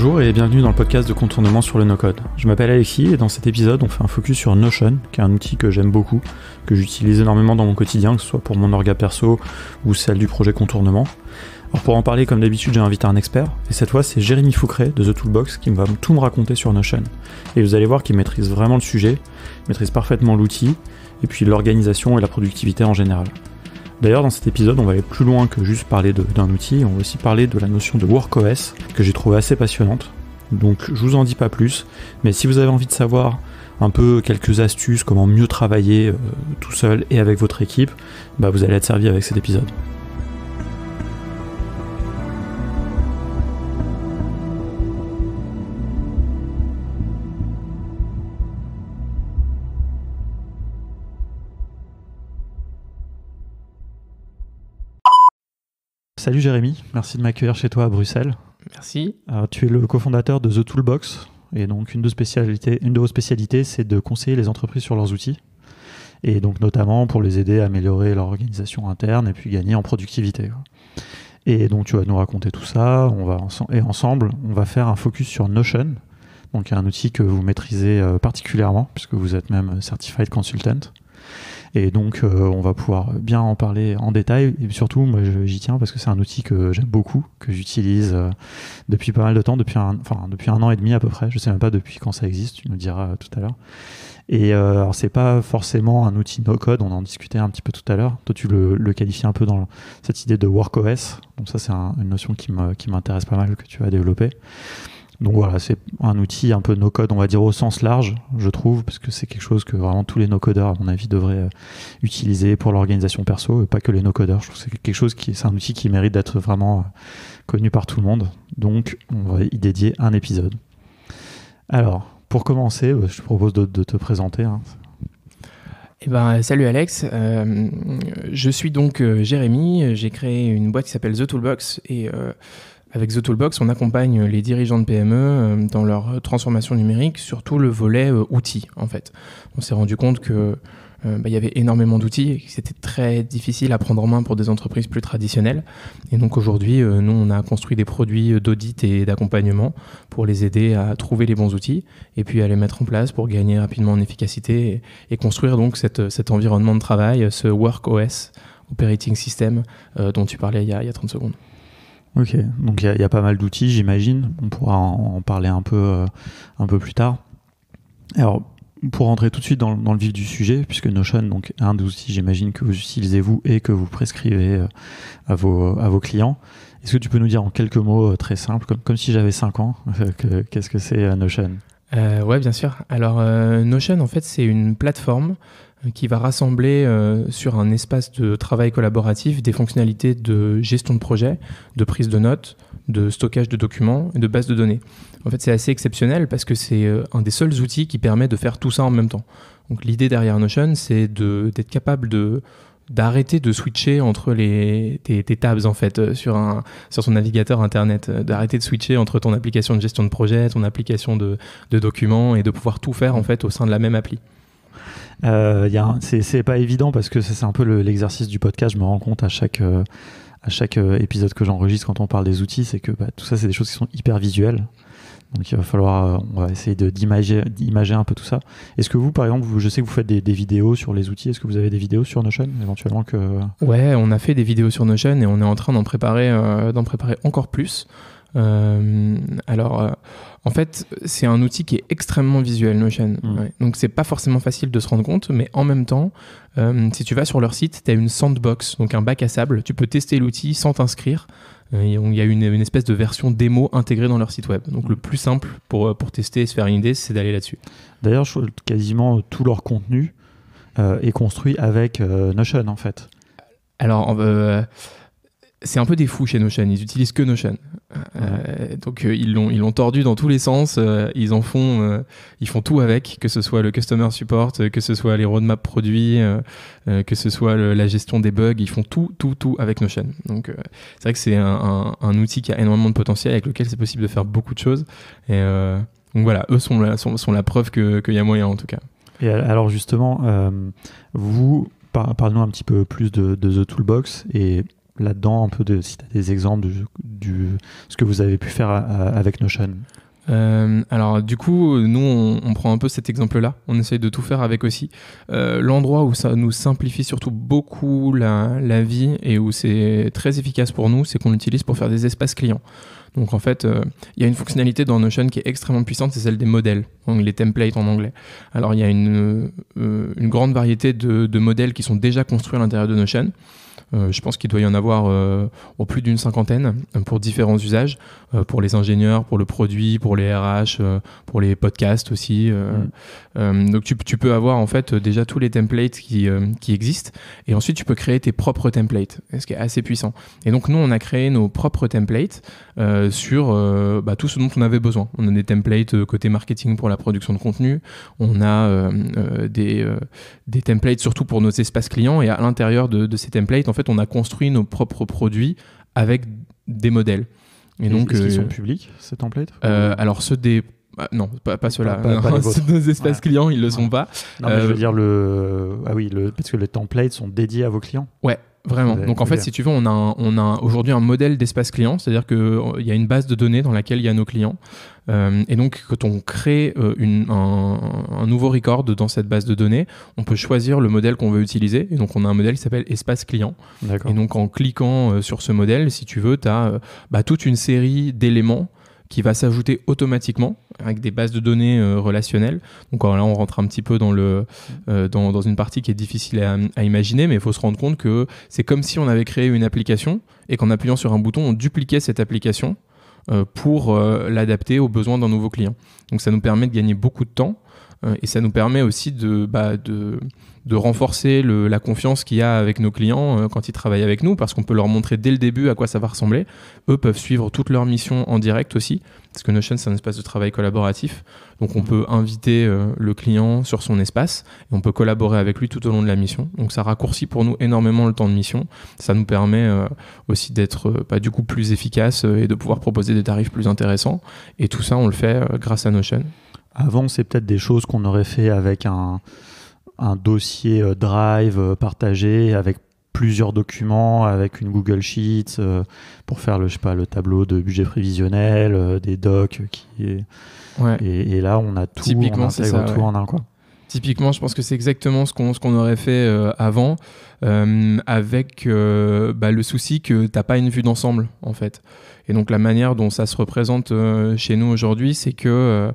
Bonjour et bienvenue dans le podcast de contournement sur le no-code. Je m'appelle Alexis et dans cet épisode, on fait un focus sur Notion, qui est un outil que j'aime beaucoup, que j'utilise énormément dans mon quotidien, que ce soit pour mon orga perso ou celle du projet contournement. Alors pour en parler, comme d'habitude, j'ai invité un expert, et cette fois c'est Jérémy Foucré de The Toolbox qui va tout me raconter sur Notion. Et vous allez voir qu'il maîtrise vraiment le sujet, maîtrise parfaitement l'outil, et puis l'organisation et la productivité en général. D'ailleurs, dans cet épisode, on va aller plus loin que juste parler d'un outil, on va aussi parler de la notion de WorkOS, que j'ai trouvé assez passionnante. Donc je vous en dis pas plus, mais si vous avez envie de savoir un peu quelques astuces, comment mieux travailler euh, tout seul et avec votre équipe, bah, vous allez être servi avec cet épisode. Salut Jérémy, merci de m'accueillir chez toi à Bruxelles. Merci. Euh, tu es le cofondateur de The Toolbox, et donc une de, spécialités, une de vos spécialités, c'est de conseiller les entreprises sur leurs outils, et donc notamment pour les aider à améliorer leur organisation interne et puis gagner en productivité. Et donc tu vas nous raconter tout ça, on va et ensemble, on va faire un focus sur Notion, donc un outil que vous maîtrisez euh, particulièrement, puisque vous êtes même Certified Consultant. Et donc, euh, on va pouvoir bien en parler en détail. Et surtout, moi, j'y tiens parce que c'est un outil que j'aime beaucoup, que j'utilise euh, depuis pas mal de temps, depuis un, enfin, depuis un an et demi à peu près. Je sais même pas depuis quand ça existe, tu nous diras euh, tout à l'heure. Et alors, c'est pas forcément un outil no-code, on en discutait un petit peu tout à l'heure. Toi, tu le, qualifies un peu dans cette idée de work OS, Donc, ça, c'est une notion qui m'intéresse pas mal que tu as développée. Donc voilà, c'est un outil un peu no-code, on va dire au sens large, je trouve, parce que c'est quelque chose que vraiment tous les no-codeurs, à mon avis, devraient euh, utiliser pour l'organisation perso, et pas que les no-codeurs. Je trouve que c'est quelque chose qui, c'est un outil qui mérite d'être vraiment euh, connu par tout le monde. Donc, on va y dédier un épisode. Alors, pour commencer, bah, je te propose de, te présenter. Hein. Eh ben, salut Alex, euh, je suis donc Jérémy, j'ai créé une boîte qui s'appelle The Toolbox et avec The Toolbox, on accompagne les dirigeants de PME euh, dans leur transformation numérique, surtout le volet euh, outils, en fait. On s'est rendu compte que euh, bah, il y avait énormément d'outils et que c'était très difficile à prendre en main pour des entreprises plus traditionnelles. Et donc aujourd'hui, nous, on a construit des produits d'audit et d'accompagnement pour les aider à trouver les bons outils et puis à les mettre en place pour gagner rapidement en efficacité et, construire donc cet environnement de travail, ce Work OS, Operating System, dont tu parlais il y a 30 secondes. Ok, donc il y, a pas mal d'outils, j'imagine. On pourra en, parler un peu, euh, un peu plus tard. Alors, pour rentrer tout de suite dans, le vif du sujet, puisque Notion donc, est un des outils, j'imagine, que vous utilisez vous et que vous prescrivez euh, à, vos, à vos clients, est-ce que tu peux nous dire en quelques mots euh, très simples, comme, comme si j'avais 5 ans, qu'est-ce que c'est Notion Oui, bien sûr. Alors, Notion, en fait, c'est une plateforme euh, qui va rassembler euh, sur un espace de travail collaboratif des fonctionnalités de gestion de projet, de prise de notes, de stockage de documents et de base de données. En fait, c'est assez exceptionnel parce que c'est euh, un des seuls outils qui permet de faire tout ça en même temps. Donc l'idée derrière Notion, c'est d'être capable d'arrêter de switcher entre les, tes, tabs en fait sur, un, sur son navigateur internet, d'arrêter de switcher entre ton application de gestion de projet, ton application de, de documents et de pouvoir tout faire en fait au sein de la même appli. Euh, c'est pas évident parce que c'est un peu l'exercice du podcast. Je me rends compte à chaque, euh, à chaque euh, épisode que j'enregistre quand on parle des outils, c'est que bah, tout ça, c'est des choses qui sont hyper visuelles. Donc il va falloir, euh, on va essayer d'imager un peu tout ça. Est-ce que vous, par exemple, vous, je sais que vous faites des, vidéos sur les outils. Est-ce que vous avez des vidéos sur chaînes éventuellement que Ouais, on a fait des vidéos sur nos chaînes et on est en train d'en préparer, d'en préparer encore plus. alors en fait, c'est un outil qui est extrêmement visuel, Notion. Donc, mm. Ouais. Donc, c'est pas forcément facile de se rendre compte, mais en même temps, euh, si tu vas sur leur site, tu as une sandbox, donc un bac à sable. Tu peux tester l'outil sans t'inscrire. Euh, il y a une, espèce de version démo intégrée dans leur site web. Donc, le mm. plus simple pour, euh, pour tester et se faire une idée, c'est d'aller là-dessus. D'ailleurs, quasiment tout leur contenu est construit avec Notion, en fait. Alors, c'est un peu des fous chez Notion, ils utilisent que Notion. Euh, donc euh, ils l'ont ils l'ont tordu dans tous les sens, euh, ils en font euh, ils font tout avec, que ce soit le customer support, que ce soit les roadmaps produits, que ce soit la gestion des bugs, ils font tout tout tout avec Notion. Donc c'est vrai que c'est un, un, outil qui a énormément de potentiel avec lequel c'est possible de faire beaucoup de choses. Et donc voilà, eux sont la, sont, la preuve que qu'il y a moyen en tout cas. Et alors justement, vous parlez-nous un petit peu plus de, de The Toolbox et là-dedans un peu de, si tu as des exemples de ce que vous avez pu faire euh, avec Notion euh, alors du coup, nous, on, prend un peu cet exemple-là. On essaye de tout faire avec aussi. Euh, l'endroit où ça nous simplifie surtout beaucoup la, vie et où c'est très efficace pour nous, c'est qu'on l'utilise pour faire des espaces clients. Donc en fait, il y a une fonctionnalité dans Notion qui est extrêmement puissante, c'est celle des modèles, donc les templates en anglais. Alors il y a une, grande variété de, de modèles qui sont déjà construits à l'intérieur de Notion. Euh, je pense qu'il doit y en avoir euh, au plus d'une cinquantaine euh, pour différents usages, pour les ingénieurs, pour le produit, pour les RH, pour les podcasts aussi. Mm. donc tu, peux avoir en fait déjà tous les templates qui, existent et ensuite tu peux créer tes propres templates, ce qui est assez puissant. Et donc nous, on a créé nos propres templates sur bah, tout ce dont on avait besoin. On a des templates côté marketing pour la production de contenu, on a des, des templates surtout pour nos espaces clients et à l'intérieur de, de, ces templates, en fait, on a construit nos propres produits avec des modèles. Et, donc, est-ce euh, sont publics, ces templates euh, Alors, ceux des ah, non, pas, ceux-là. nos espaces clients, ils le sont pas. Non, mais je veux euh, dire le. Ah oui, le... parce que les templates sont dédiés à vos clients. Ouais, Vraiment. Donc en fait, si tu veux, on a, aujourd'hui un modèle d'espace client, c'est-à-dire qu'il euh, y a une base de données dans laquelle il y a nos clients. Euh, et donc quand on crée euh, un, nouveau record dans cette base de données, on peut choisir le modèle qu'on veut utiliser. Et donc on a un modèle qui s'appelle espace client. Et donc en cliquant sur ce modèle, si tu veux, tu as bah, toute une série d'éléments qui va s'ajouter automatiquement avec des bases de données euh, relationnelles. Donc là, on rentre un petit peu dans, le, euh, dans, une partie qui est difficile à, imaginer, mais il faut se rendre compte que c'est comme si on avait créé une application et qu'en appuyant sur un bouton, on dupliquait cette application euh, pour l'adapter aux besoins d'un nouveau client. Donc ça nous permet de gagner beaucoup de temps euh, et ça nous permet aussi de, bah, renforcer la confiance qu'il y a avec nos clients euh, quand ils travaillent avec nous, parce qu'on peut leur montrer dès le début à quoi ça va ressembler. Eux peuvent suivre toute leur mission en direct aussi, parce que Notion, c'est un espace de travail collaboratif. Donc on peut inviter euh, le client sur son espace, et on peut collaborer avec lui tout au long de la mission. Donc ça raccourcit pour nous énormément le temps de mission. Ça nous permet aussi d'être pas bah, du coup plus efficace et de pouvoir proposer des tarifs plus intéressants. Et tout ça, on le fait grâce à Notion. Avant, c'est peut-être des choses qu'on aurait fait avec un, dossier euh, Drive euh, partagé, avec plusieurs documents, avec une Google Sheets euh, pour faire le, pas, le tableau de budget prévisionnel, des docs qui et, là, on a tout, en un quoi. Typiquement, je pense que c'est exactement ce qu'on aurait fait euh, avant, euh, avec euh, bah, le souci que tu n'as pas une vue d'ensemble en fait. Et donc la manière dont ça se représente chez nous aujourd'hui, c'est que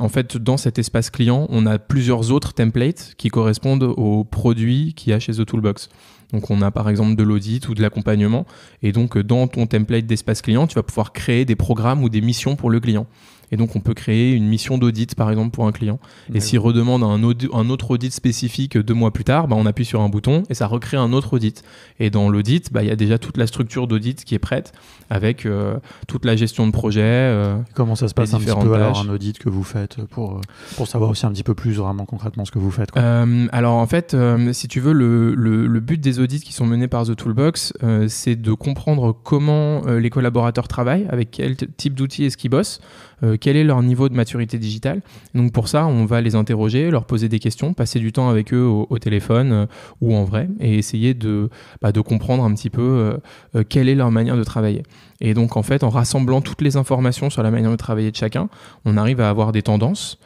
en fait dans cet espace client, on a plusieurs autres templates qui correspondent aux produits qu'il y a chez The Toolbox. Donc on a par exemple de l'audit ou de l'accompagnement. Et donc dans ton template d'espace client, tu vas pouvoir créer des programmes ou des missions pour le client. Et donc, on peut créer une mission d'audit, par exemple, pour un client. Et s'il redemande un, autre audit spécifique deux mois plus tard, bah, on appuie sur un bouton et ça recrée un autre audit. Et dans l'audit, bah, il y a déjà toute la structure d'audit qui est prête avec euh, toute la gestion de projet. Euh, comment ça se passe un petit alors, un audit que vous faites pour, euh, pour savoir aussi un petit peu plus vraiment concrètement ce que vous faites Alors, en fait, si tu veux, le, le, but des audits qui sont menés par The Toolbox, c'est de comprendre comment les collaborateurs travaillent, avec quel type d'outils est-ce qu'ils bossent, euh, quel est leur niveau de maturité digitale. Donc pour ça, on va les interroger, leur poser des questions, passer du temps avec eux au, téléphone euh, ou en vrai, et essayer de, bah, comprendre un petit peu euh, quelle est leur manière de travailler. Et donc en fait, en rassemblant toutes les informations sur la manière de travailler de chacun, on arrive à avoir des tendances.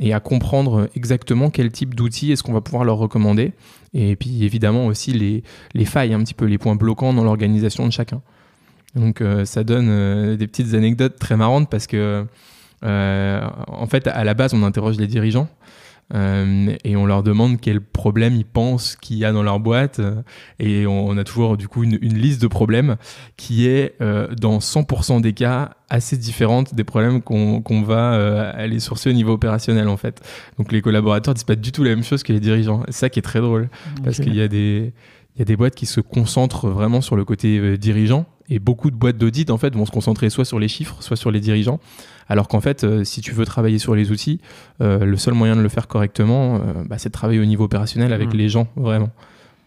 et à comprendre exactement quel type d'outils est-ce qu'on va pouvoir leur recommander. Et puis évidemment aussi les, les failles, un petit peu les points bloquants dans l'organisation de chacun. Donc euh, ça donne euh, des petites anecdotes très marrantes parce que, euh, en fait, à la base, on interroge les dirigeants. et on leur demande quels problèmes ils pensent qu'il y a dans leur boîte. Et on, a toujours du coup une, liste de problèmes qui est dans 100% des cas assez différente des problèmes qu'on va aller sourcer au niveau opérationnel en fait. Donc les collaborateurs disent pas du tout la même chose que les dirigeants. C'est ça qui est très drôle parce qu'il y a des il y a des boîtes qui se concentrent vraiment sur le côté euh, dirigeant. Et beaucoup de boîtes d'audit, en fait, vont se concentrer soit sur les chiffres, soit sur les dirigeants. Alors qu'en fait, euh, si tu veux travailler sur les outils, euh, le seul moyen de le faire correctement, bah, c'est de travailler au niveau opérationnel avec mmh. les gens, vraiment.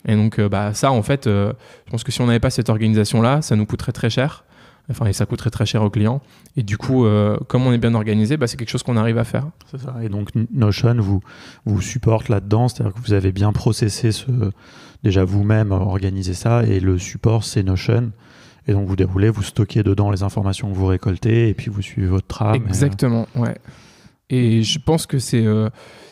Et donc, bah, ça, en fait, je pense que si on n'avait pas cette organisation-là, ça nous coûterait très cher. Enfin, et ça coûterait très cher aux clients. Et du coup, comme on est bien organisé, bah, c'est quelque chose qu'on arrive à faire. ça. Et donc, Notion vous supporte là-dedans, c'est-à-dire que vous avez bien processé ce déjà vous-même euh, organiser ça et le support c'est Notion. Et donc vous déroulez, vous stockez dedans les informations que vous récoltez et puis vous suivez votre trame. Exactement, ouais. Et je pense que c'est euh,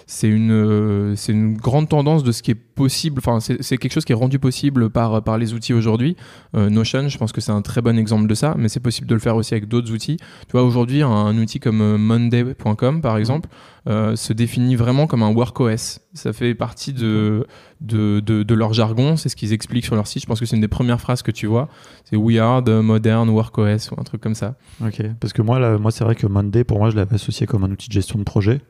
c'est une, euh, une grande tendance de ce qui est possible, enfin c'est quelque chose qui est rendu possible par, euh, par les outils aujourd'hui. Euh, Notion, je pense que c'est un très bon exemple de ça, mais c'est possible de le faire aussi avec d'autres outils. Tu vois, aujourd'hui, un, outil comme Monday.com, par exemple, se définit vraiment comme un work OS. Ça fait partie de, de, de, de leur jargon, c'est ce qu'ils expliquent sur leur site. Je pense que c'est une des premières phrases que tu vois. C'est We are the modern work OS ou un truc comme ça. Ok, parce que moi, là, moi c'est vrai que Monday, pour moi, je l'avais associé comme un outil de gestion de projet.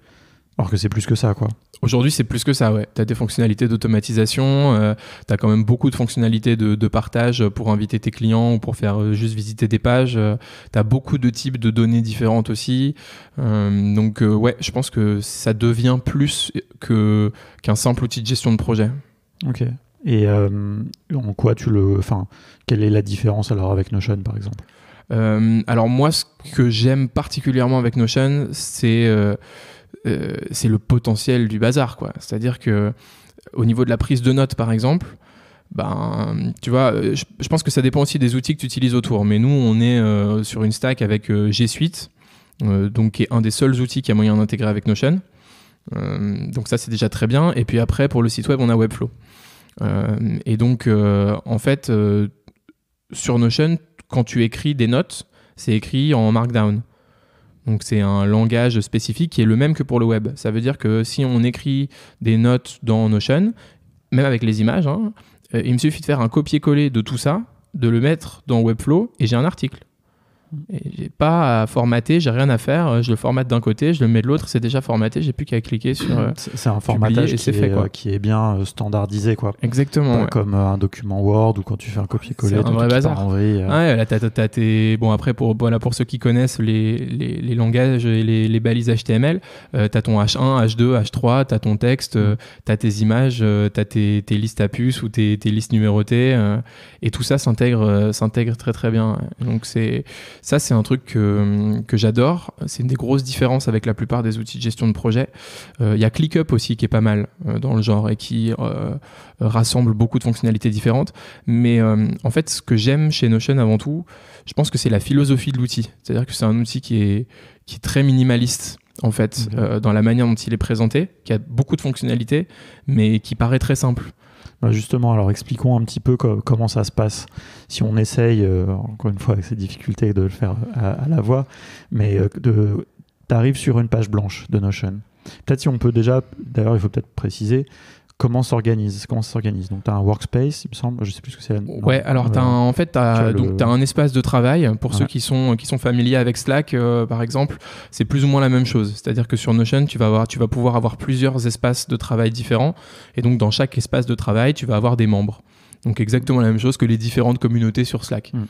Alors que c'est plus que ça, quoi. Aujourd'hui, c'est plus que ça, ouais. Tu as des fonctionnalités d'automatisation, euh, tu as quand même beaucoup de fonctionnalités de, partage pour inviter tes clients ou pour faire euh, juste visiter des pages. Euh, tu as beaucoup de types de données différentes aussi. donc, ouais, je pense que ça devient plus que, qu'un simple outil de gestion de projet. Ok. Et en quoi tu le. Enfin, quelle est la différence alors avec Notion, par exemple Alors, moi, ce que j'aime particulièrement avec Notion, c'est euh, c'est le potentiel du bazar, quoi. C'est-à-dire que euh, au niveau de la prise de notes, par exemple, ben, tu euh, je, pense que ça dépend aussi des outils que tu utilises autour. Mais nous, on est sur une stack avec G Suite, donc qui est un des seuls outils qui a moyen d'intégrer avec Notion. donc ça, c'est déjà très bien. Et puis après, pour le site web, on a Webflow. et donc, en fait, sur Notion, quand tu écris des notes, c'est écrit en Markdown. Donc c'est un langage spécifique qui est le même que pour le web. Ça veut dire que si on écrit des notes dans Notion, même avec les images, hein, euh, il me suffit de faire un copier-coller de tout ça, de le mettre dans Webflow et j'ai un article j'ai pas à formater, j'ai rien à faire. Euh, je le formate d'un côté, je le mets de l'autre, c'est déjà formaté, j'ai plus qu'à cliquer sur. Euh, c'est un formatage et qui, est, fait, quoi. Euh, qui est bien standardisé, quoi. Exactement. Comme un document Word ou quand tu fais un copier-coller. un vrai bazar. Bon, après, pour, voilà, pour ceux qui connaissent les, les, les langages et les, balises HTML, t'as ton H1, H2, H3, t'as ton texte, mm. t'as tu as tes images, tu as tes, listes à puces ou tes, tes listes numérotées. et tout ça s'intègre s'intègre très, très bien. Donc, c'est ça, c'est un truc que, j'adore. C'est une des grosses différences avec la plupart des outils de gestion de projet. Euh, il y a ClickUp aussi qui est pas mal euh, dans le genre et qui euh, rassemble beaucoup de fonctionnalités différentes. Mais en fait, ce que j'aime chez Notion avant tout, je pense que c'est la philosophie de l'outil. C'est-à-dire que c'est un outil qui est, très minimaliste en fait, mmh. dans la manière dont il est présenté, qui a beaucoup de fonctionnalités, mais qui paraît très simple. Bah, justement, alors expliquons un petit peu comment ça se passe. Si on essaye, euh, encore une fois avec ces difficultés de le faire euh, à, la voix, mais euh, tu arrives sur une page blanche de Notion. Peut-être si on peut déjà, d'ailleurs il faut peut-être préciser, comment s'organise comment s'organise donc tu as un workspace il me semble je sais plus ce que c'est ouais alors en fait tu as, un espace de travail pour ceux qui sont qui sont familiers avec Slack euh, par exemple c'est plus ou moins la même chose c'est-à-dire que sur Notion tu vas avoir tu vas pouvoir avoir plusieurs espaces de travail différents et donc dans chaque espace de travail tu vas avoir des membres donc exactement la même chose que les différentes communautés sur Slack hmm.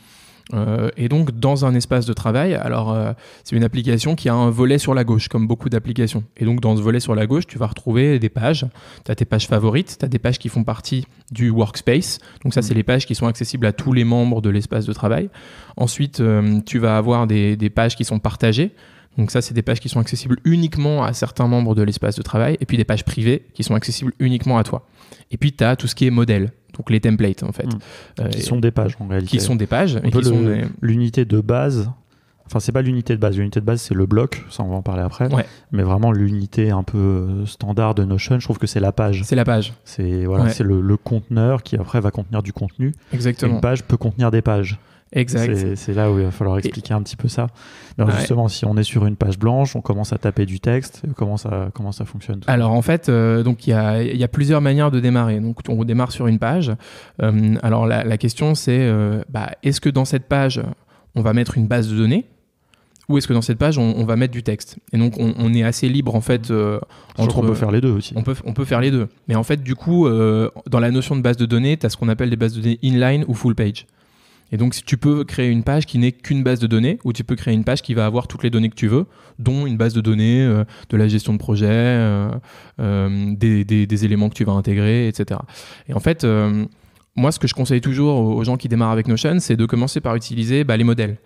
Euh, et donc, dans un espace de travail, alors euh, c'est une application qui a un volet sur la gauche, comme beaucoup d'applications. Et donc, dans ce volet sur la gauche, tu vas retrouver des pages. Tu as tes pages favorites, tu as des pages qui font partie du workspace. Donc, ça, c'est mm. les pages qui sont accessibles à tous les membres de l'espace de travail. Ensuite, euh, tu vas avoir des pages qui sont partagées. Donc ça, c'est des pages qui sont accessibles uniquement à certains membres de l'espace de travail, et puis des pages privées qui sont accessibles uniquement à toi. Et puis, tu as tout ce qui est modèle, donc les templates en fait. Hmm. Euh, qui sont des pages en réalité. Qui sont des pages. L'unité de base Enfin, c'est pas l'unité de base. L'unité de base, c'est le bloc. Ça, on va en parler après. Mais vraiment, l'unité un peu euh, standard de Notion, je trouve que c'est la page. C'est la page. C'est le, le, conteneur qui après va contenir du contenu. Exactement. Une page peut contenir des pages. Exact. C'est là où il va falloir expliquer un petit peu ça. justement, si on est sur une page blanche, on commence à taper du texte. Comment ça, comment ça fonctionne Alors en fait, euh, donc il y a, plusieurs manières de démarrer. Donc on démarre sur une page. Euh, alors la, question c'est, euh, bah, est-ce que dans cette page on va mettre une base de données ou est-ce que dans cette page on, va mettre du texte Et donc on, est assez libre en fait. entre, on peut faire les deux aussi. On peut, on peut faire les deux. Mais en fait, du coup, dans la notion de base de données, tu as ce qu'on appelle des bases de données inline ou full page. Et donc, tu peux créer une page qui n'est qu'une base de données, ou tu peux créer une page qui va avoir toutes les données que tu veux, dont une base de données euh, de la gestion de projet, euh, euh, des, éléments que tu vas intégrer, etc. Et en fait, moi, ce que je conseille toujours aux gens qui démarrent avec Notion, c'est de commencer par utiliser bah, les modèles.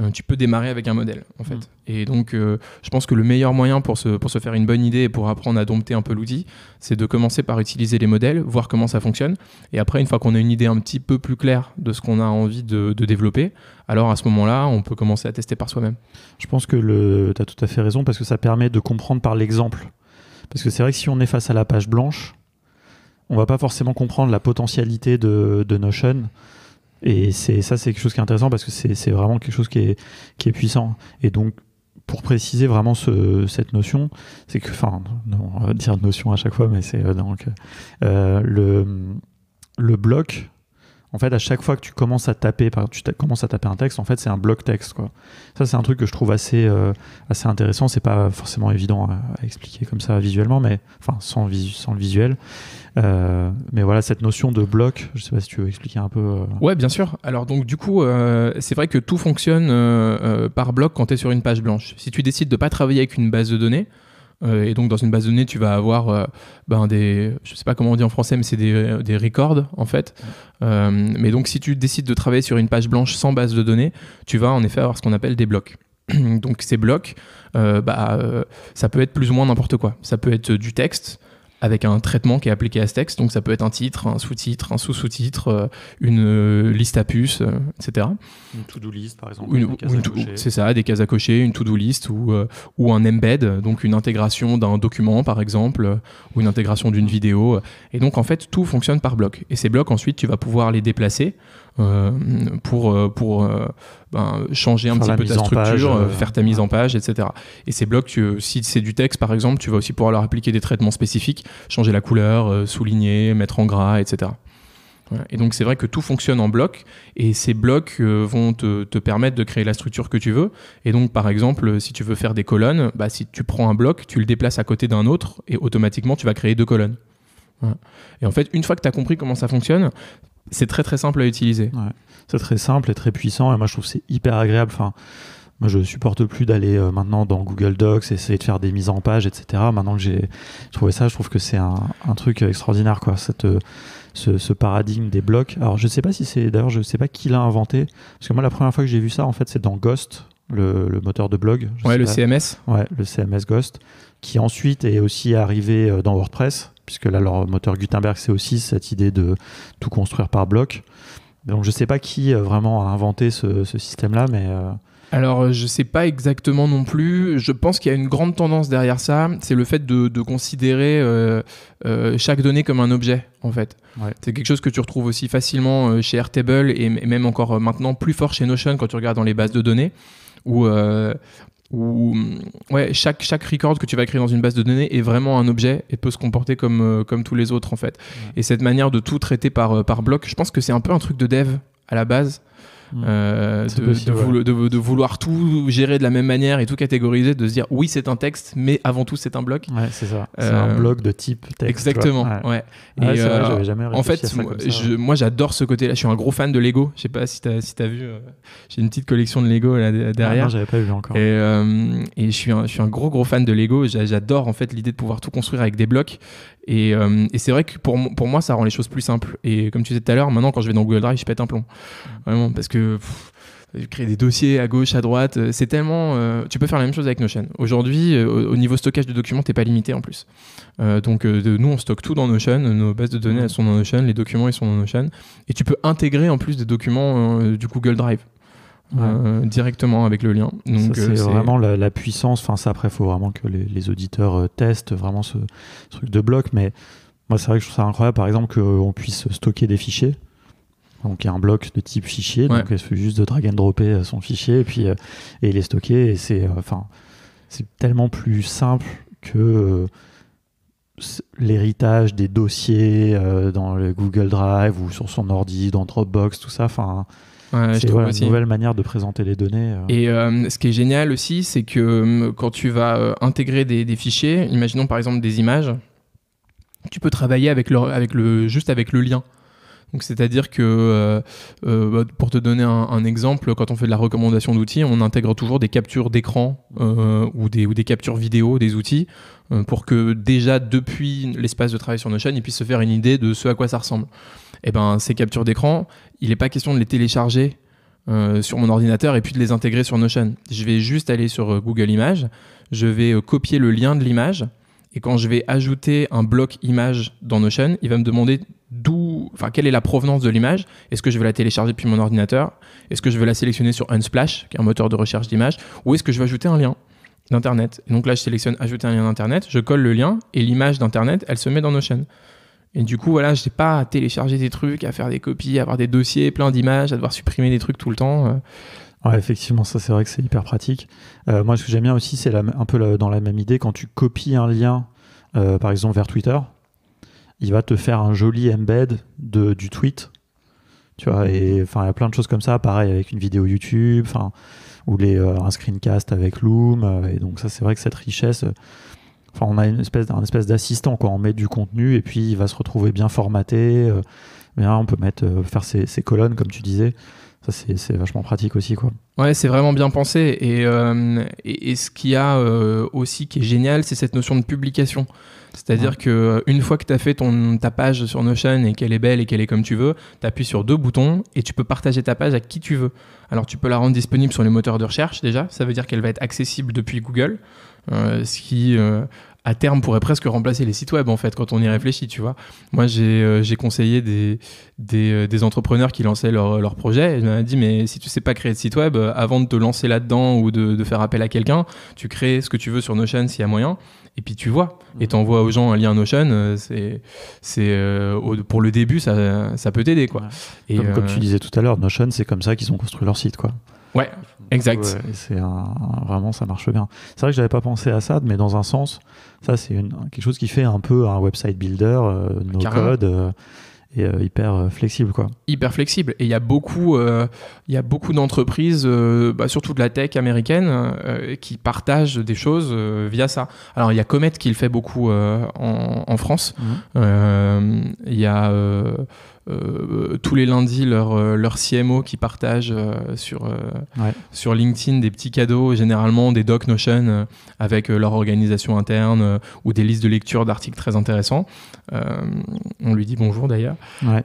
Euh, tu peux démarrer avec un modèle en fait. Mm. Et donc euh, je pense que le meilleur moyen pour se, pour se faire une bonne idée et pour apprendre à dompter un peu l'outil, c'est de commencer par utiliser les modèles, voir comment ça fonctionne. Et après, une fois qu'on a une idée un petit peu plus claire de ce qu'on a envie de, développer, alors à ce moment-là, on peut commencer à tester par soi-même. Je pense que tu as tout à fait raison parce que ça permet de comprendre par l'exemple. Parce que c'est vrai que si on est face à la page blanche, on va pas forcément comprendre la potentialité de, de Notion et c'est ça, c'est quelque chose qui est intéressant parce que c'est vraiment quelque chose qui est, est puissant. Et donc, pour préciser vraiment cette notion, c'est que, enfin, on va dire notion à chaque fois, mais c'est euh, donc euh, le, le bloc en fait, à chaque fois que tu commences à taper, tu commences à taper un texte, en fait, c'est un bloc texte. Quoi. Ça, c'est un truc que je trouve assez, euh, assez intéressant. C'est pas forcément évident à, expliquer comme ça visuellement, mais enfin, sans, le visuel. Euh, mais voilà, cette notion de bloc, je sais pas si tu veux expliquer un peu. Euh. Ouais, bien sûr. Alors, donc, du coup, euh, c'est vrai que tout fonctionne par bloc quand tu es sur une page blanche. Si tu décides de pas travailler avec une base de données, euh, et donc, dans une base de données, tu vas avoir euh, ben des. Je sais pas comment on dit en français, mais c'est des, records, en fait. Euh, mais donc, si tu décides de travailler sur une page blanche sans base de données, tu vas en effet avoir ce qu'on appelle des blocs. donc, ces blocs, bah, ça peut être plus ou moins n'importe quoi. Ça peut être du texte avec un traitement qui est appliqué à ce texte. Donc ça peut être un titre, un sous-titre, un sous-sous-titre, euh, une euh, liste à puces, euh, etc. Une to-do list par exemple. Une, une c'est ça, des cases à cocher, une to-do list ou, ou un embed, donc une intégration d'un document par exemple, ou une intégration d'une vidéo. Et donc en fait tout fonctionne par bloc. Et ces blocs ensuite tu vas pouvoir les déplacer pour, pour ben, changer un petit peu ta structure, euh, euh, faire ta mise en page, etc. Et ces blocs, euh, si c'est du texte par exemple, tu vas aussi pouvoir leur appliquer des traitements spécifiques, changer la couleur, souligner, mettre en gras, etc. Et donc c'est vrai que tout fonctionne en blocs et ces blocs vont te, permettre de créer la structure que tu veux. Et donc par exemple, si tu veux faire des colonnes, bah, si tu prends un bloc, tu le déplaces à côté d'un autre et automatiquement tu vas créer deux colonnes. Et en fait, une fois que tu as compris comment ça fonctionne, c'est très très simple à utiliser. C'est très simple et très puissant et moi je trouve c'est hyper agréable. Enfin, moi, je supporte plus d'aller euh, maintenant dans Google Docs, essayer de faire des mises en page, etc. Maintenant que j'ai trouvé ça, je trouve que c'est un, truc euh, extraordinaire, quoi. Cette, euh, ce, paradigme des blocs. Alors, je sais pas si c'est, d'ailleurs, je sais pas qui l'a inventé, parce que moi, la première fois que j'ai vu ça, en fait, c'est dans Ghost, le, moteur de blog. Ouais, le CMS. Ouais, le CMS Ghost, qui ensuite est aussi arrivé dans WordPress puisque là, leur moteur Gutenberg, c'est aussi cette idée de tout construire par bloc. Donc je ne sais pas qui euh, vraiment a inventé ce, système-là, mais... Euh, Alors euh, je ne sais pas exactement non plus. Je pense qu'il y a une grande tendance derrière ça, c'est le fait de, considérer chaque donnée comme un objet, en fait. C'est quelque chose que tu retrouves aussi facilement chez Airtable et, même encore maintenant plus fort chez Notion quand tu regardes dans les bases de données ou. Mm, ouais, chaque, chaque record que tu vas créer dans une base de données est vraiment un objet et peut se comporter comme, euh, comme tous les autres en fait. Et cette manière de tout traiter par, euh, par bloc, je pense que c'est un peu un truc de dev à la base. Mm. Euh, de, vouloir tout gérer de la même manière et tout catégoriser, de se dire oui c'est un texte, mais avant tout c'est un bloc. c'est ça. Euh, un bloc de type texte. Exactement. Ouais. Ah, euh, en fait, moi, j'adore ce côté-là. Je suis un gros fan de Lego. Je sais pas si t'as si as vu. J'ai une petite collection de Lego là ah, derrière. Ah, j'avais pas vu encore. Et, et je suis un, je suis un gros gros fan de Lego. J'adore en fait l'idée de pouvoir tout construire avec des blocs euh, et, c'est vrai que pour, pour moi, ça rend les choses plus simples. Et comme tu disais tout à l'heure, maintenant, quand je vais dans Google Drive, je pète un plomb. Vraiment, parce que. créer des dossiers à gauche, à droite, euh, c'est tellement... Euh, tu peux faire la même chose avec Notion. Aujourd'hui, au niveau stockage de documents, t'es pas limité en plus. donc de, nous, on stocke tout dans Notion, nos bases de données, elles sont dans Notion, les documents, ils sont dans Notion, et tu peux intégrer en plus des documents du Google Drive. Euh, directement avec le lien. Euh, c'est vraiment la, puissance. Enfin, ça après, il faut vraiment que les, auditeurs euh, testent vraiment ce, truc de bloc. Mais moi, c'est vrai que je trouve ça incroyable, par exemple, qu'on puisse stocker des fichiers. Donc il y a un bloc de type fichier, donc il suffit juste de drag and dropper son fichier et puis et il est stocké et c'est enfin c'est tellement plus simple que l'héritage des dossiers dans le Google Drive ou sur son ordi dans Dropbox tout ça enfin c'est une nouvelle manière de présenter les données. Euh. Et euh, ce qui est génial aussi, c'est que hum, quand tu vas euh, intégrer des, fichiers, imaginons par exemple des images, tu peux travailler avec, le, avec le, juste avec le lien. c'est-à-dire que bah, pour te donner un, exemple, quand on fait de la recommandation d'outils, on intègre toujours des captures d'écran ou, des, ou, des, captures vidéo des outils pour que déjà depuis l'espace de travail sur Notion, ils puissent se faire une idée de ce à quoi ça ressemble eh ben, ces captures d'écran, il n'est pas question de les télécharger euh, sur mon ordinateur et puis de les intégrer sur Notion. Je vais juste aller sur euh, Google Images, je vais euh, copier le lien de l'image et quand je vais ajouter un bloc image dans Notion, il va me demander d'où, enfin, quelle est la provenance de l'image. Est-ce que je vais la télécharger depuis mon ordinateur Est-ce que je vais la sélectionner sur Unsplash, qui est un moteur de recherche d'image Ou est-ce que je vais ajouter un lien d'Internet Donc là, je sélectionne Ajouter un lien d'Internet, je colle le lien et l'image d'Internet, elle se met dans Notion. Et du coup, voilà, n'ai pas à télécharger des trucs, à faire des copies, à avoir des dossiers plein d'images, à devoir supprimer des trucs tout le temps. Euh. Ouais, effectivement, ça c'est vrai que c'est hyper pratique. Euh, moi, ce que j'aime bien aussi, c'est un peu dans la même idée, quand tu copies un lien, euh, par exemple vers Twitter, il va te faire un joli embed de, du tweet. Tu vois, et enfin, il y a plein de choses comme ça, pareil avec une vidéo YouTube, ou les, un screencast avec Loom. et donc, ça, c'est vrai que cette richesse Enfin, on a une espèce d'un espèce d'assistant, quoi. On met du contenu et puis il va se retrouver bien formaté. Euh, on peut mettre, euh, faire ses, colonnes, comme tu disais. Ça, c'est vachement pratique aussi, quoi. Ouais, c'est vraiment bien pensé. Et, euh, ce qu'il y a aussi qui est génial, c'est cette notion de publication. C'est-à-dire que une fois que tu as fait ton, ta page sur Notion et qu'elle est belle et qu'elle est comme tu veux, tu appuies sur deux boutons et tu peux partager ta page à qui tu veux. Alors tu peux la rendre disponible sur les moteurs de recherche déjà, ça veut dire qu'elle va être accessible depuis Google. Euh, ce qui euh, à terme pourrait presque remplacer les sites web en fait quand on y réfléchit tu vois moi j'ai euh, conseillé des, des, entrepreneurs qui lançaient leur, projet et je ai dit mais si tu sais pas créer de site web avant de te lancer là-dedans ou de, faire appel à quelqu'un tu crées ce que tu veux sur Notion s'il y a moyen et puis tu vois et mm. t'envoies aux gens un lien Notion c'est pour le début ça, peut t'aider quoi et comme, comme tu disais tout à l'heure Notion c'est comme ça qu'ils ont construit leur site quoi ouais Exact. c'est un, vraiment, ça marche bien. C'est vrai que j'avais pas pensé à ça, mais dans un sens, ça c'est quelque chose qui fait un peu un website builder, euh, no code. Euh, et euh, hyper euh, flexible quoi. Hyper flexible et il y a beaucoup euh, il y a beaucoup d'entreprises bah, surtout de la tech américaine qui partagent des choses via ça. Alors il y a Comet qui le fait beaucoup en, France. Mhm. Il y a tous les lundis leur, leur CMO qui partage sur, sur LinkedIn des petits cadeaux, généralement des doc Notion avec leur organisation interne ou des listes de lecture d'articles très intéressants. on lui dit bonjour d'ailleurs.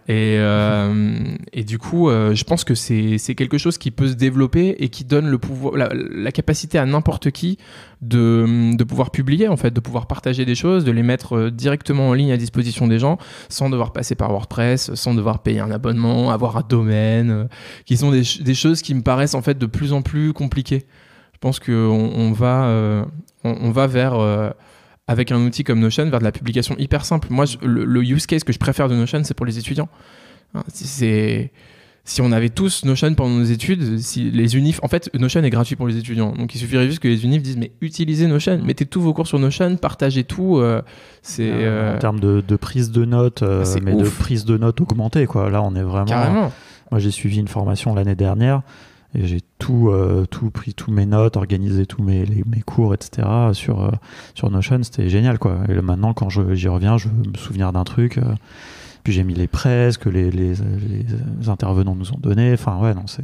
Et, euh, et, du coup, euh, je pense que c'est quelque chose qui peut se développer et qui donne le pouvoir, la, capacité à n'importe qui de, de, pouvoir publier, en fait, de pouvoir partager des choses, de les mettre euh, directement en ligne à disposition des gens sans devoir passer par WordPress, sans devoir payer un abonnement, avoir un domaine, qui sont des, choses qui me paraissent en fait de plus en plus compliquées. Je pense qu'on on va, on, on va vers avec un outil comme Notion vers de la publication hyper simple. Moi, je, le, use case que je préfère de Notion, c'est pour les étudiants. Hein, c'est si on avait tous Notion pendant nos études, si les unifs, en fait, Notion est gratuit pour les étudiants. Donc il suffirait juste que les unifs disent mais utilisez Notion, mettez tous vos cours sur Notion, partagez tout. Euh, c'est ah, en euh, termes de, prise de notes, euh, ah, mais de prise de notes augmentée quoi. Là on est vraiment. Moi j'ai suivi une formation l'année dernière j'ai tout, euh, tout pris, toutes mes notes, organisé tous mes, mes cours, etc. sur, euh, sur Notion. C'était génial, quoi. Et maintenant, quand j'y reviens, je me souviens d'un truc. Euh, puis j'ai mis les presses que les, les, intervenants nous ont donné. Enfin, ouais, non, c'est.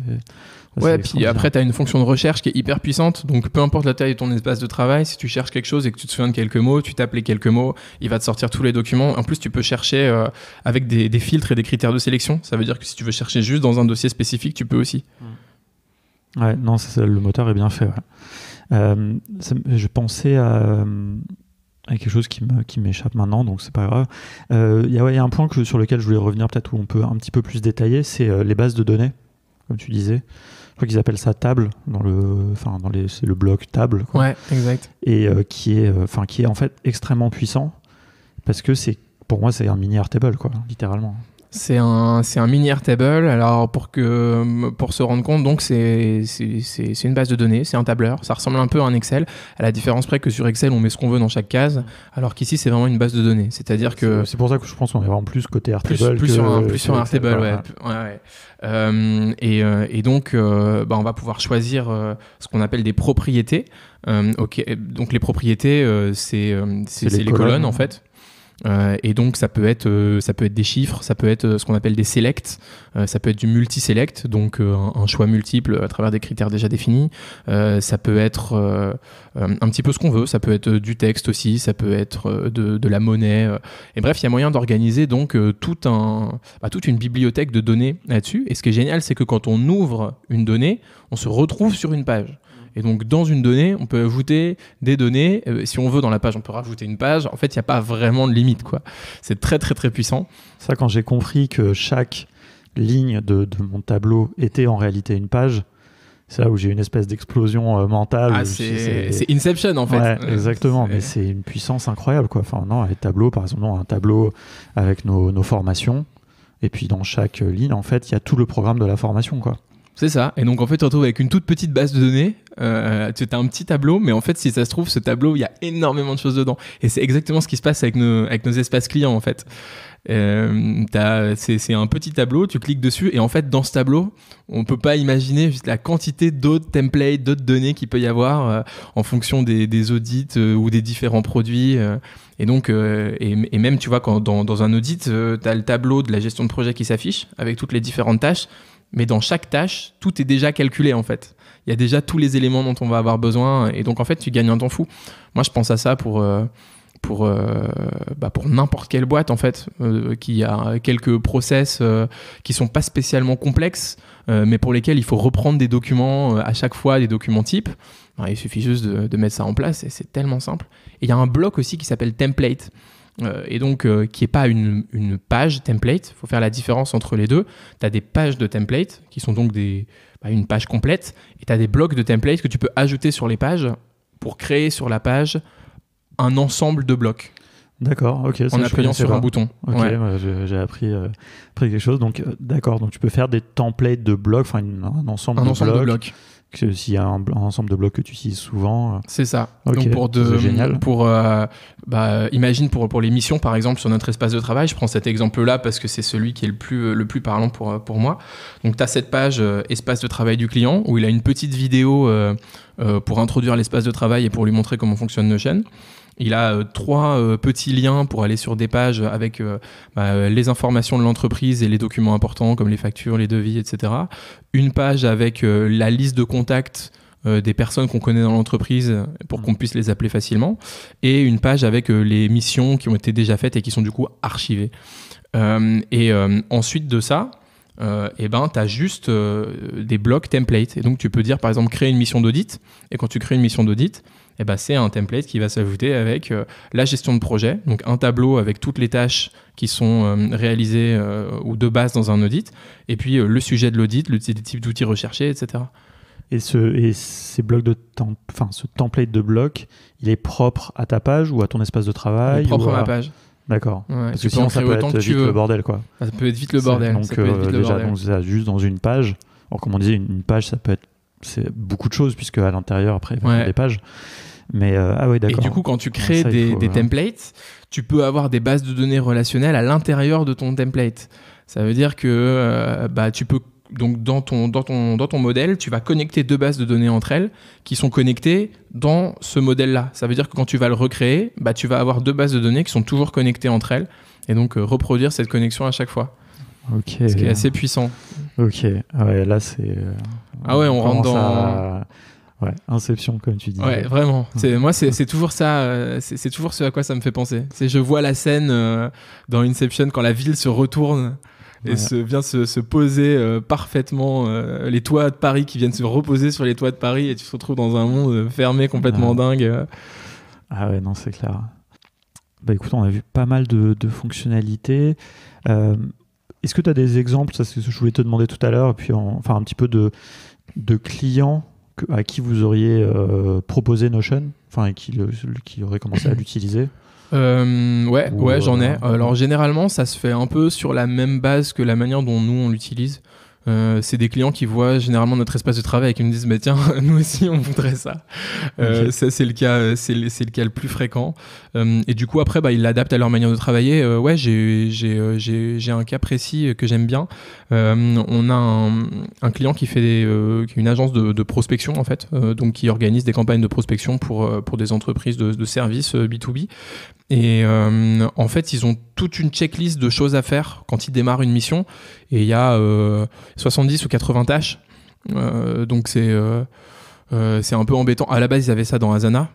Ouais, puis après, tu as une fonction de recherche qui est hyper puissante. Donc, peu importe la taille de ton espace de travail, si tu cherches quelque chose et que tu te souviens de quelques mots, tu tapes les quelques mots, il va te sortir tous les documents. En plus, tu peux chercher avec des, filtres et des critères de sélection. Ça veut dire que si tu veux chercher juste dans un dossier spécifique, tu peux aussi. Mmh. Ouais, non, ça, le moteur est bien fait. Euh, je pensais à, euh, quelque chose qui m'échappe maintenant, donc c'est pas grave. Euh, Il y, a un point sur lequel je voulais revenir, peut-être où on peut un petit peu plus détailler, c'est les bases de données, comme tu disais. Je crois qu'ils appellent ça table dans le, enfin dans c'est le bloc table. Ouais, exact. Et qui est, enfin qui est en fait extrêmement puissant parce que c'est, pour moi, c'est un mini Airtable quoi, littéralement. C'est un, un mini table. Alors, pour, que, pour se rendre compte, donc, c'est une base de données, c'est un tableur. Ça ressemble un peu à un Excel, à la différence près que sur Excel, on met ce qu'on veut dans chaque case, alors qu'ici, c'est vraiment une base de données. C'est-à-dire que. C'est pour ça que je pense qu'on est vraiment plus côté Airtable. Plus, plus sur, un, plus sur Airtable, Excel, ouais. ouais, Euh, et, euh, et, donc, euh, bah, on va pouvoir choisir euh, ce qu'on appelle des propriétés. Ok. Donc, les propriétés, c'est c'est les colonnes, en fait. Euh, et donc euh, ça peut être des chiffres, ça peut être euh, ce qu'on appelle des selects, ça peut être du multi-select, donc un, choix multiple à travers des critères déjà définis. ça peut être un petit peu ce qu'on veut, ça peut être du texte aussi, ça peut être de, la monnaie. et bref, il y a moyen d'organiser donc bah, toute une bibliothèque de données là-dessus. Et ce qui est génial, c'est que quand on ouvre une donnée, on se retrouve sur une page. Et donc, dans une donnée, on peut ajouter des données. Euh, si on veut, dans la page, on peut rajouter une page. En fait, il n'y a pas vraiment de limite. quoi. C'est très, très, très puissant. Ça, quand j'ai compris que chaque ligne de, mon tableau était en réalité une page, c'est là où j'ai une espèce d'explosion euh, mentale. Ah, c'est Inception en fait. exactement, mais c'est une puissance incroyable quoi. Enfin, non, les tableaux, par exemple, un tableau avec nos, nos formations. Et puis dans chaque ligne, en fait, il y a tout le programme de la formation quoi. C'est ça. Et donc, en fait, tu te retrouves avec une toute petite base de données. Euh, tu as un petit tableau, mais en fait, si ça se trouve, ce tableau, il y a énormément de choses dedans. Et c'est exactement ce qui se passe avec nos, avec nos espaces clients, en fait. Euh, c'est un petit tableau, tu cliques dessus, et en fait, dans ce tableau, on peut pas imaginer juste la quantité d'autres templates, d'autres données qu'il peut y avoir euh, en fonction des, audits ou des différents produits. Et donc, et, même, tu vois, quand dans, un audit, tu as le tableau de la gestion de projet qui s'affiche avec toutes les différentes tâches mais dans chaque tâche, tout est déjà calculé en fait. Il y a déjà tous les éléments dont on va avoir besoin, et donc en fait, tu gagnes un temps fou. Moi, je pense à ça pour euh, euh, bah, n'importe quelle boîte en fait, euh, qui a quelques process qui sont pas spécialement complexes, mais pour lesquels il faut reprendre des documents à chaque fois, des documents types. il suffit juste de, de, mettre ça en place, et c'est tellement simple. Et il y a un bloc aussi qui s'appelle template. Euh, et donc euh, qui n'est pas une, page template. Il faut faire la différence entre les deux. Tu as des pages de template qui sont donc des, bah, une page complète et tu as des blocs de template que tu peux ajouter sur les pages pour créer sur la page un ensemble de blocs. D'accord, ok. En appuyant sur un bouton. Ok, j'ai euh, appris, quelque chose. Donc, d'accord. Donc, tu peux faire des templates de blocs, enfin, un ensemble, de blocs s'il y a un, ensemble de blocs que tu utilises souvent. Euh, c'est ça. Donc pour de, génial. pour euh, bah, imagine pour pour les missions par exemple sur notre espace de travail, je prends cet exemple là parce que c'est celui qui est le plus euh, le plus parlant pour pour moi. Donc tu as cette page espace de travail du client où il a une petite vidéo pour introduire l'espace de travail et pour lui montrer comment fonctionne nos chaînes. Il a euh, trois euh, petits liens pour aller sur des pages avec euh, bah, les informations de l'entreprise et les documents importants comme les factures, les devis, etc. Une page avec la liste de contacts des personnes qu'on connaît dans l'entreprise pour mm. qu'on puisse les appeler facilement, et une page avec les missions qui ont été déjà faites et qui sont du coup archivées. et ensuite de ça, et eh ben tu as juste des blocs templates. Et donc tu peux dire par exemple créer une mission d'audit. Et quand tu crées une mission d'audit, eh ben, c'est un template qui va s'ajouter avec euh, la gestion de projet, donc un tableau avec toutes les tâches qui sont euh, réalisées euh, ou de base dans un audit, et puis le sujet de l'audit, le type d'outils recherchés, etc. Et ce, et ces blocs de temps, enfin, ce template de blocs il est propre à ta page ou à ton espace de travail Propre à... ma page. D'accord. Parce que ça peut être vite le bordel, quoi. Ça peut être vite le bordel. Donc, ça peut être vite le bordel. Donc, juste dans une page. Alors, comme on disait, une page, ça peut être c'est beaucoup de choses, puisque à l'intérieur, après, il y a des pages. Mais euh, ah Et du coup, quand tu crées des, euh, templates, tu peux avoir des bases de données relationnelles à l'intérieur de ton template. Ça veut dire que euh, bah, tu peux donc dans ton, dans, dans ton modèle, tu vas connecter deux bases de données entre elles qui sont connectées dans ce modèle-là. Ça veut dire que quand tu vas le recréer, bah, tu vas avoir deux bases de données qui sont toujours connectées entre elles et donc reproduire cette connexion à chaque fois. Ok. Ce qui est assez puissant. Ok. Ah là, c'est ah ouais, on, rentre dans. Inception, comme tu dis. Ouais, vraiment. C'est, moi, c'est, toujours ça. Euh, c'est, toujours ce à quoi ça me fait penser. C'est je vois la scène euh, dans Inception quand la ville se retourne et se, vient se, poser euh, parfaitement les toits de Paris qui viennent se reposer sur les toits de Paris et tu te retrouves dans un monde fermé complètement dingue. Ah ouais, non, c'est clair. Bah écoute, on a vu pas mal de, fonctionnalités. Est-ce que tu as des exemples Ça, c'est ce que je voulais te demander tout à l'heure. Et puis, enfin, un petit peu de de clients à qui vous auriez euh, proposé Notion, enfin, qui, aurait commencé à l'utiliser euh, ouais, ouais, j'en ai. Euh, Alors généralement, ça se fait un peu sur la même base que la manière dont nous on l'utilise. Euh, c'est des clients qui voient généralement notre espace de travail et qui me disent bah, tiens nous aussi on voudrait ça euh, ça c'est le cas euh, c'est le, cas le plus fréquent et du coup après bah, ils l'adaptent à leur manière de travailler ouais j'ai un cas précis que j'aime bien on a un, client qui fait une agence de, prospection en fait donc qui organise des campagnes de prospection pour, pour des entreprises de, de services B2B et euh, en fait, ils ont toute une checklist de choses à faire quand ils démarrent une mission. Et il y a 70 euh, ou 80 tâches. Euh, donc c'est un peu embêtant. À la base, ils avaient ça dans Asana.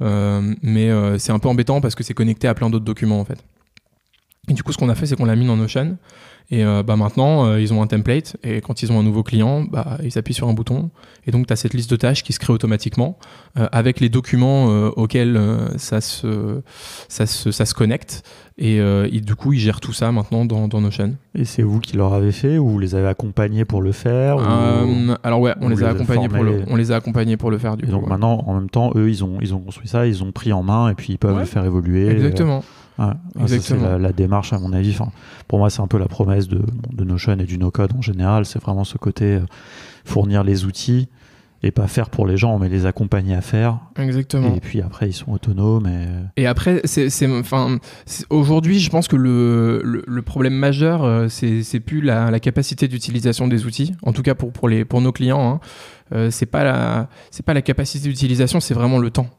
mais c'est un peu embêtant parce que c'est connecté à plein d'autres documents en fait. Et du coup, ce qu'on a fait, c'est qu'on l'a mis dans Notion. Et euh, bah, maintenant, euh, ils ont un template et quand ils ont un nouveau client, bah, ils appuient sur un bouton. Et donc, tu as cette liste de tâches qui se crée automatiquement euh, avec les documents auxquels ça se, ça, se, ça, se, connecte. Et, du coup, ils gèrent tout ça maintenant dans, dans Notion. Et c'est vous qui leur avez fait ou vous les avez accompagnés pour le faire Alors, ouais, on, les, a accompagnés pour le, on les a accompagnés pour le faire. Du et donc, maintenant, en même temps, eux, ils ont, ils ont construit ça, ils ont pris en main et puis ils peuvent le faire évoluer. Exactement. Ah, c'est la, démarche, à mon avis. pour moi, c'est un peu la promesse de, Notion et du no-code en général. C'est vraiment ce côté euh, fournir les outils et pas faire pour les gens, mais les accompagner à faire. Exactement. Et puis après, ils sont autonomes. Et, euh, et après, c'est, enfin, aujourd'hui, je pense que le, problème majeur, euh, c'est, plus la, capacité d'utilisation des outils, en tout cas pour, pour, les, pour nos clients. Hein. c'est, pas la, c'est pas la capacité d'utilisation, c'est vraiment le temps.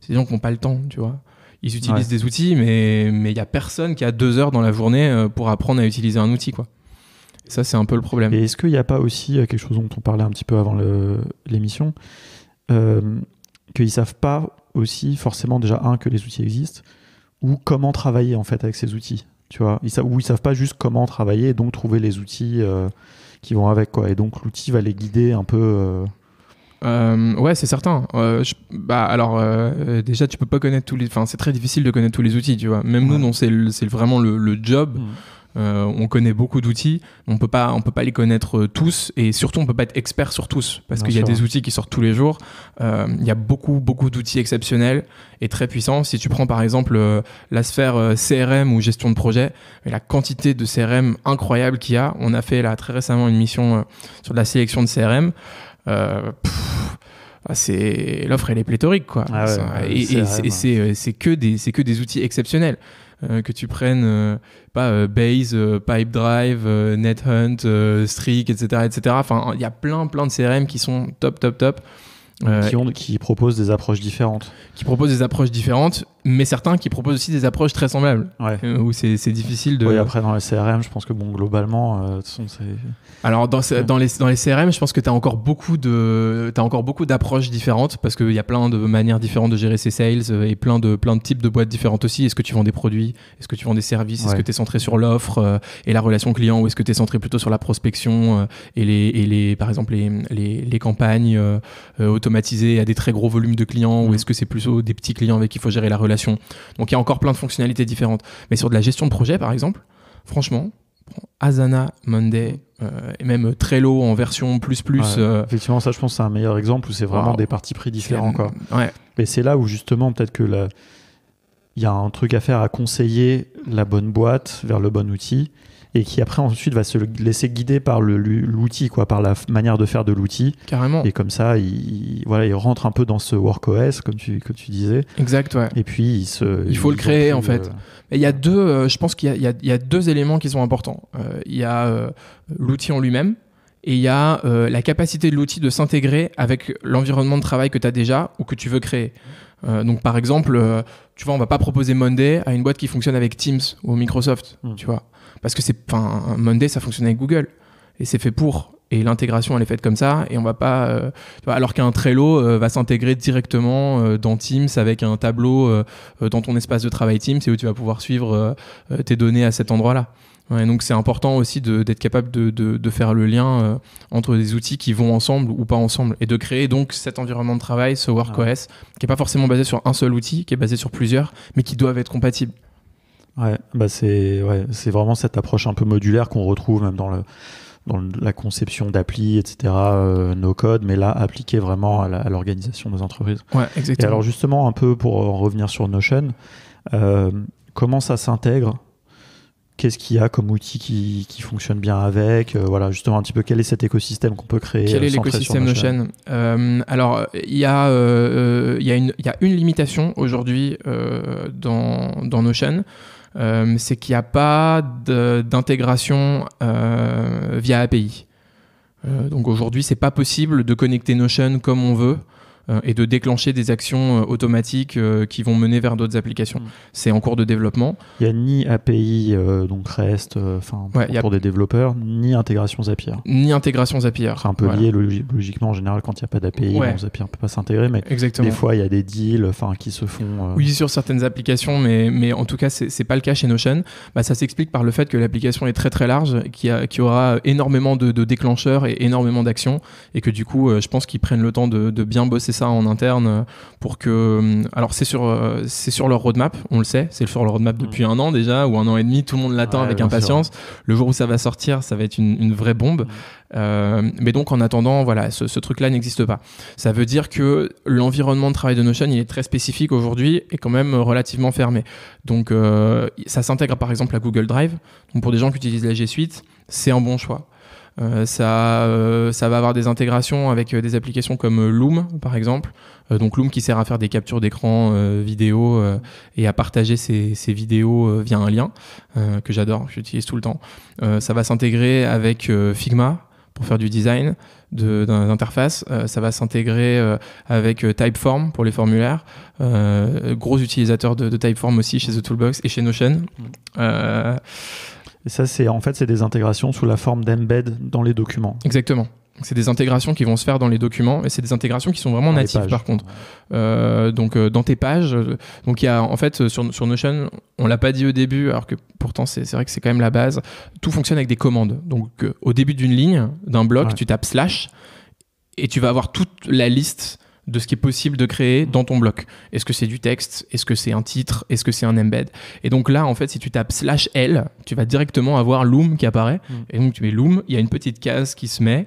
C'est des gens qui n'ont pas le temps, tu vois ils utilisent des outils, mais il mais n'y a personne qui a deux heures dans la journée euh, pour apprendre à utiliser un outil. quoi. Ça, c'est un peu le problème. Et est-ce qu'il n'y a pas aussi euh, quelque chose dont on parlait un petit peu avant l'émission, euh, qu'ils ne savent pas aussi forcément déjà, un, que les outils existent, ou comment travailler en fait avec ces outils tu vois ils ou ils savent pas juste comment travailler et donc trouver les outils qui vont avec quoi et donc l'outil va les guider un peu euh, ouais, c'est certain. Euh, bah, alors, euh, déjà, tu peux pas connaître tous les. Enfin, c'est très difficile de connaître tous les outils, tu vois. Même nous nous, c'est vraiment le, job. Mm. Euh, on connaît beaucoup d'outils, on peut pas, on peut pas les connaître euh, tous, et surtout on peut pas être expert sur tous, parce qu'il y a des outils qui sortent tous les jours. Euh, il y a beaucoup, beaucoup d'outils exceptionnels et très puissants. Si tu prends par exemple euh, la sphère CRM ou gestion de projet, et la quantité de CRM incroyable qu'il y a, on a fait là très récemment une mission sur la sélection de CRM. Euh, ah, c'est l'offre elle est pléthorique quoi et c'est que des c'est que des outils exceptionnels euh, que tu prennes euh, pas pas pipe Base net hunt Streak etc etc enfin il y a plein plein de CRM qui sont top top top qui, qui proposent des approches différentes qui proposent des approches différentes mais certains qui proposent aussi des approches très semblables. Ouais. Euh, où c'est, difficile de. Oui, après, dans les CRM, je pense que, bon, globalement, euh, de toute façon, Alors, dans, dans, les, dans les CRM, je pense que tu as encore beaucoup, de, as encore beaucoup d'approches différentes parce qu'il y a plein de manières différentes de gérer ses sales euh, et plein de, plein de types de boîtes différentes aussi. Est-ce que tu vends des produits Est-ce que tu vends des services Est-ce que tu es centré sur l'offre et la relation client ou est-ce que tu es centré plutôt sur la prospection et, les, et les, par exemple, les, les, les campagnes automatisées à des très gros volumes de clients ou mm. est-ce que c'est plutôt des petits clients avec qui il faut gérer la relation donc il y a encore plein de fonctionnalités différentes. Mais sur de la gestion de projet, par exemple, franchement, Asana, Monday euh, et même euh, Trello en version plus plus. Euh, Effectivement, ça, je pense, c'est un meilleur exemple où c'est vraiment des parties pris différents. Quoi. Ouais. c'est là où justement, peut-être que la... il y a un truc à faire à conseiller la bonne boîte vers le bon outil et qui après ensuite va se laisser guider par l'outil, quoi, par la manière de faire de l'outil. Carrément. Et comme ça, il, voilà, il rentre un peu dans ce work OS comme tu, que tu disais. Exact, ouais. Et puis il se. Il faut le créer, en fait. Et il y a deux, euh, je pense qu'il y, y, a deux éléments qui sont importants. Euh, il y a euh, l'outil en lui-même et il y a la capacité de l'outil de s'intégrer avec l'environnement de travail que tu as déjà ou que tu veux créer. donc par exemple, tu vois, on va pas proposer Monday à une boîte qui fonctionne avec Teams ou Microsoft, hmm. tu vois parce que c'est, enfin, Monday, ça fonctionne avec Google et c'est fait pour. Et l'intégration, elle est faite comme ça, et on va pas. Euh, alors qu'un Trello euh, va s'intégrer directement euh, dans Teams avec un tableau dans ton espace de travail Teams, et où tu vas pouvoir suivre tes données à cet endroit-là. et donc c'est important aussi d'être capable de, faire le lien entre des outils qui vont ensemble ou pas ensemble, et de créer donc cet environnement de travail, ce WorkOS, ah qui est pas forcément basé sur un seul outil, qui est basé sur plusieurs, mais qui doivent être compatibles. Ouais, bah c'est ouais, c'est vraiment cette approche un peu modulaire qu'on retrouve même dans le dans la conception d'appli, etc., euh, nos codes, mais là, appliqué vraiment à l'organisation de nos entreprises. Ouais, exactement. Et alors, justement, un peu pour euh, revenir sur Notion, euh, comment ça s'intègre Qu'est-ce qu'il y a comme outil qui, qui fonctionne bien avec Voilà, justement, un petit peu, quel est cet écosystème qu'on peut créer Quel est l'écosystème Notion, Alors, il y, a, il y, une, y a une limitation aujourd'hui dans, dans Notion. Euh, c'est qu'il n'y a pas d'intégration euh, via API. Euh, donc aujourd'hui, c'est pas possible de connecter Notion comme on veut euh, et de déclencher des actions euh, automatiques euh, qui vont mener vers d'autres applications. Mm. C'est en cours de développement. Il n'y a ni API, donc REST, enfin pour des développeurs, ni intégration Zapier. Ni intégration Zapier. C'est un peu lié logiquement en général quand il n'y a pas d'API, Zapier ne peut pas s'intégrer, mais des fois il y a des deals enfin qui se font. Oui, sur certaines applications, mais, mais en tout cas c'est pas le cas chez Notion. Bah, ça s'explique par le fait que l'application est très très large, qu'il y, aura énormément de, déclencheurs et énormément d'actions, et que du coup je pense qu'ils prennent le temps de bien bosser en interne euh, pour que. Euh, alors, c'est sur, euh, c'est sur leur roadmap, on le sait. C'est sur leur roadmap depuis mm. un an déjà, ou un an et demi. Tout le monde l'attend avec impatience. Le jour où ça va sortir, ça va être une, vraie bombe. Mm. mais donc, en attendant, voilà, ce, truc-là n'existe pas. Ça veut dire que l'environnement de travail de Notion, il est très spécifique aujourd'hui et quand même relativement fermé. Donc, ça s'intègre par exemple à Google Drive. Donc, pour des gens qui utilisent la G Suite, c'est un bon choix. Euh, euh, ça, va avoir des intégrations avec euh, des applications comme Loom, par exemple. donc Loom qui sert à faire des captures d'écran vidéo et à partager ses vidéos via un lien que j'adore, j'utilise tout le temps. ça va s'intégrer avec Figma pour faire du design d'interface. ça va s'intégrer avec Typeform pour les formulaires. gros utilisateur de, Typeform aussi chez The Toolbox et chez Notion. Mm. Et ça, c'est en fait, c'est des intégrations sous la forme d'embed dans les documents. Exactement. C'est des intégrations qui vont se faire dans les documents, et c'est des intégrations qui sont vraiment natives par contre. Euh, donc euh, dans tes pages, euh, donc il y a en fait sur, Notion, on l'a pas dit au début, alors que pourtant c'est vrai que c'est quand même la base. Tout fonctionne avec des commandes. Donc au début d'une ligne, d'un bloc, tu tapes slash et tu vas avoir toute la liste de ce qui est possible de créer dans ton bloc. Est-ce que c'est du texte Est-ce que c'est un titre Est-ce que c'est un embed Et donc là, en fait, si tu tapes slash L, tu vas directement avoir Loom qui apparaît. Mm. Et donc tu mets Loom, il y a une petite case qui se met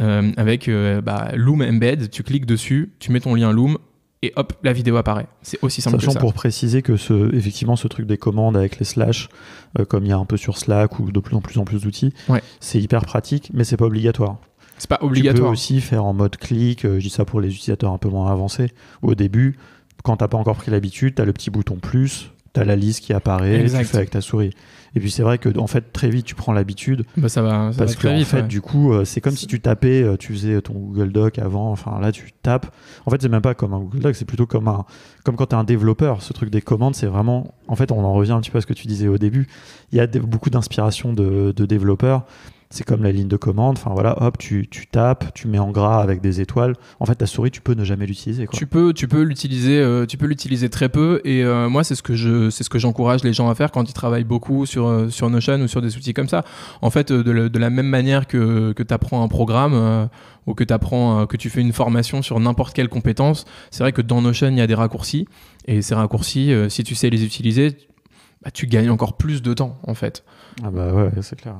euh, avec euh, bah, Loom embed. Tu cliques dessus, tu mets ton lien Loom, et hop, la vidéo apparaît. C'est aussi simple que ça. pour préciser que ce, effectivement, ce truc des commandes avec les slash, euh, comme il y a un peu sur Slack ou de plus en plus en plus d'outils, c'est hyper pratique, mais c'est pas obligatoire. C'est pas obligatoire. Tu peux aussi faire en mode clic, euh, je dis ça pour les utilisateurs un peu moins avancés. Au début, quand t'as pas encore pris l'habitude, tu as le petit bouton plus, tu as la liste qui apparaît, tu fais avec ta souris. Et puis c'est vrai que en fait très vite tu prends l'habitude. Bah, ça va, parce que très en fait du coup euh, c'est comme si tu tapais, euh, tu faisais ton Google Doc avant. Enfin là tu tapes. En fait c'est même pas comme un Google Doc, c'est plutôt comme un comme quand un développeur. Ce truc des commandes c'est vraiment. En fait on en revient un petit peu à ce que tu disais au début. Il y a beaucoup d'inspiration de développeurs c'est comme la ligne de commande. Enfin voilà, hop, tu, tu, tapes, tu mets en gras avec des étoiles. En fait, ta souris, tu peux ne jamais l'utiliser. Tu peux, tu peux l'utiliser, euh, tu peux l'utiliser très peu. Et euh, moi, c'est ce que je, c'est ce que j'encourage les gens à faire quand ils travaillent beaucoup sur euh, sur Notion ou sur des outils comme ça. En fait, de, la, même manière que que apprends un programme. ou que, apprends, que tu fais une formation sur n'importe quelle compétence, c'est vrai que dans Notion, il y a des raccourcis. Et ces raccourcis, si tu sais les utiliser, bah, tu gagnes encore plus de temps, en fait. Ah bah ouais, c'est clair.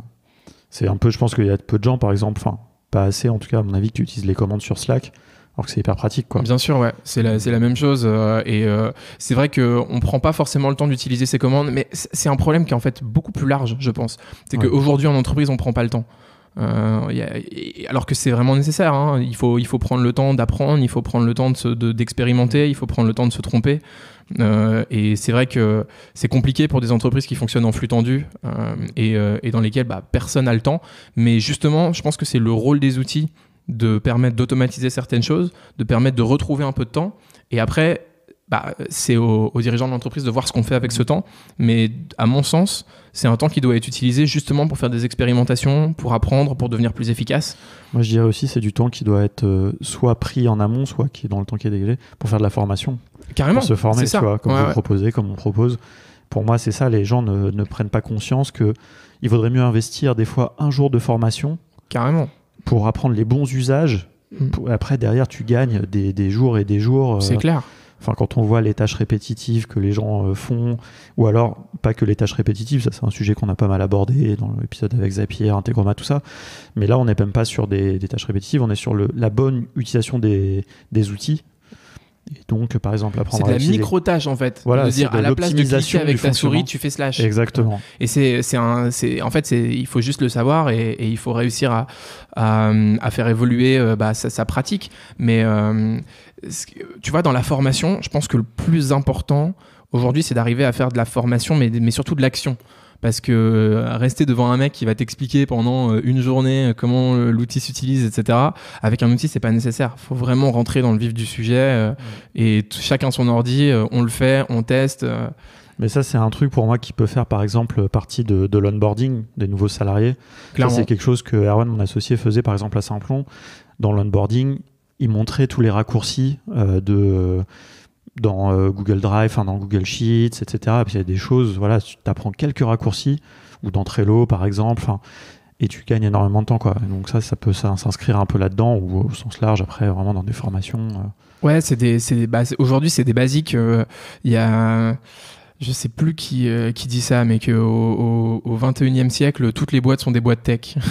C'est un peu, je pense qu'il y a peu de gens, par exemple, enfin, pas assez en tout cas, à mon avis, qui utilisent les commandes sur Slack. Alors que c'est hyper pratique, quoi. Bien sûr, ouais, c'est la, même chose. Euh, et euh, c'est vrai qu'on ne prend pas forcément le temps d'utiliser ces commandes, mais c'est un problème qui est en fait beaucoup plus large, je pense. C'est qu'aujourd'hui, en entreprise, on ne prend pas le temps. Euh, alors que c'est vraiment nécessaire. Hein. Il, faut, prendre le temps d'apprendre, il faut prendre le temps d'expérimenter, il faut prendre le temps de se tromper. Euh, et c'est vrai que c'est compliqué pour des entreprises qui fonctionnent en flux tendu euh, euh, et, dans lesquelles bah, personne n'a le temps. Mais justement, je pense que c'est le rôle des outils de permettre d'automatiser certaines choses, de permettre de retrouver un peu de temps. Et après, bah, c'est aux, dirigeants de l'entreprise de voir ce qu'on fait avec ce temps. Mais à mon sens, c'est un temps qui doit être utilisé justement pour faire des expérimentations, pour apprendre, pour devenir plus efficace. Moi, je dirais aussi, c'est du temps qui doit être euh, soit pris en amont, soit qui est dans le temps qui est dégagé, pour faire de la formation. Carrément. Pour se former, tu vois, comme vous proposez, comme on propose. Pour moi, c'est ça, les gens ne, prennent pas conscience que il vaudrait mieux investir des fois un jour de formation. Carrément. Pour apprendre les bons usages. Mm. après, derrière, tu gagnes des, jours et des jours. Euh, c'est clair Enfin, quand on voit les tâches répétitives que les gens euh, font, ou alors pas que les tâches répétitives, ça c'est un sujet qu'on a pas mal abordé dans l'épisode avec Zapier, Integromat, tout ça. Mais là, on n'est même pas sur des, tâches répétitives, on est sur la bonne utilisation des outils donc, par exemple, C'est de la micro-tâche, en fait. Voilà, de dire, à la place de cliquer avec ta souris, tu fais slash. Exactement. Et c'est, un, en fait, c'est, il faut juste le savoir et, il faut réussir à, à, faire évoluer euh, bah, sa, pratique. Mais euh, tu vois, dans la formation, je pense que le plus important aujourd'hui, c'est d'arriver à faire de la formation, mais, mais surtout de l'action parce que euh, rester devant un mec qui va t'expliquer pendant euh, une journée euh, comment l'outil s'utilise, etc. Avec un outil, c'est pas nécessaire. Faut vraiment rentrer dans le vif du sujet et chacun son ordi. on le fait, on teste. Mais ça, c'est un truc pour moi qui peut faire, par exemple, partie de, l'onboarding des nouveaux salariés. c'est quelque chose que Erwan, mon associé, faisait, par exemple, à Saint-Plon. Dans l'onboarding, il montrait tous les raccourcis de dans euh, Google Drive, dans Google Sheets, etc. Et puis il y a des choses, voilà, tu apprends quelques raccourcis, ou dans Trello par exemple, et tu gagnes énormément de temps. Quoi. Donc ça, ça peut s'inscrire un peu là-dedans, ou au sens large, après, vraiment dans des formations. Euh. Ouais, c'est des, des aujourd'hui, c'est des basiques. Euh, il y a je sais plus qui, euh, qui dit ça, mais qu'au au, 21e siècle, toutes les boîtes sont des boîtes tech.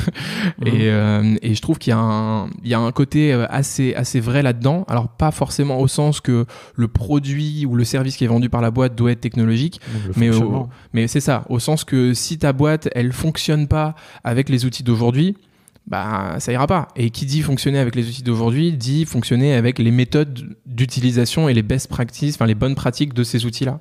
Mhm. Euh, et, je trouve qu'il y, a un, il y a un côté euh, assez, assez vrai là-dedans. Alors, pas forcément au sens que le produit ou le service qui est vendu par la boîte doit être technologique, mais, mais c'est ça, au sens que si ta boîte, elle fonctionne pas avec les outils d'aujourd'hui, bah, ça ira pas. Et qui dit fonctionner avec les outils d'aujourd'hui dit fonctionner avec les méthodes d'utilisation et les best practices, enfin les bonnes pratiques de ces outils-là.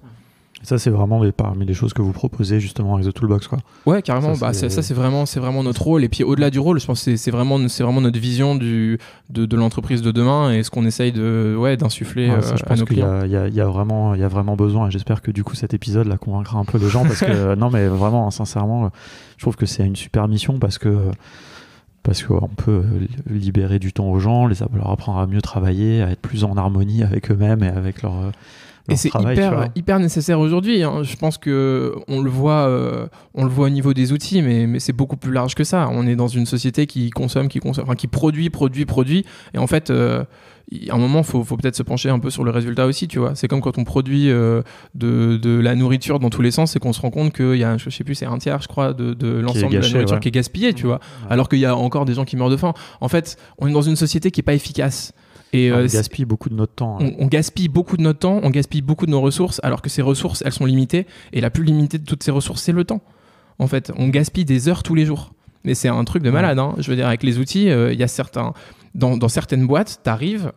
Ça, c'est vraiment parmi les choses que vous proposez justement avec The Toolbox. Quoi. Ouais, carrément. Ça, bah, c'est, vraiment, vraiment notre rôle. Et puis au-delà du rôle, je pense que c'est, vraiment, vraiment notre vision du, de, l'entreprise de demain et ce qu'on essaye de, ouais, d'insuffler nos Il y a, vraiment, besoin et j'espère que du coup cet épisode là convaincra un peu les gens parce que, non mais vraiment, sincèrement, je trouve que c'est une super mission parce que parce qu'on peut libérer du temps aux gens, les, leur apprendre à mieux travailler, à être plus en harmonie avec eux-mêmes et avec leur, et c'est hyper, hyper nécessaire aujourd'hui. Hein. Je pense que on le voit, euh, on le voit au niveau des outils, mais, c'est beaucoup plus large que ça. On est dans une société qui consomme, qui consomme, enfin, qui produit, produit, produit. Et en fait, euh, à un moment, faut, faut peut-être se pencher un peu sur le résultat aussi, tu vois. C'est comme quand on produit euh, de, la nourriture dans tous les sens et qu'on se rend compte qu'il y a, je sais plus, c'est un tiers, je crois, de, l'ensemble de la nourriture qui est gaspillée, tu mmh. vois. Alors qu'il y a encore des gens qui meurent de faim. En fait, on est dans une société qui est pas efficace. Ah, on euh, gaspille beaucoup de notre temps. Hein. On, gaspille beaucoup de notre temps, on gaspille beaucoup de nos ressources, alors que ces ressources, elles sont limitées. Et la plus limitée de toutes ces ressources, c'est le temps. En fait, on gaspille des heures tous les jours. Mais c'est un truc de malade. Hein. Je veux dire, avec les outils, euh, il y a certains. Dans, certaines boîtes, t'arrives,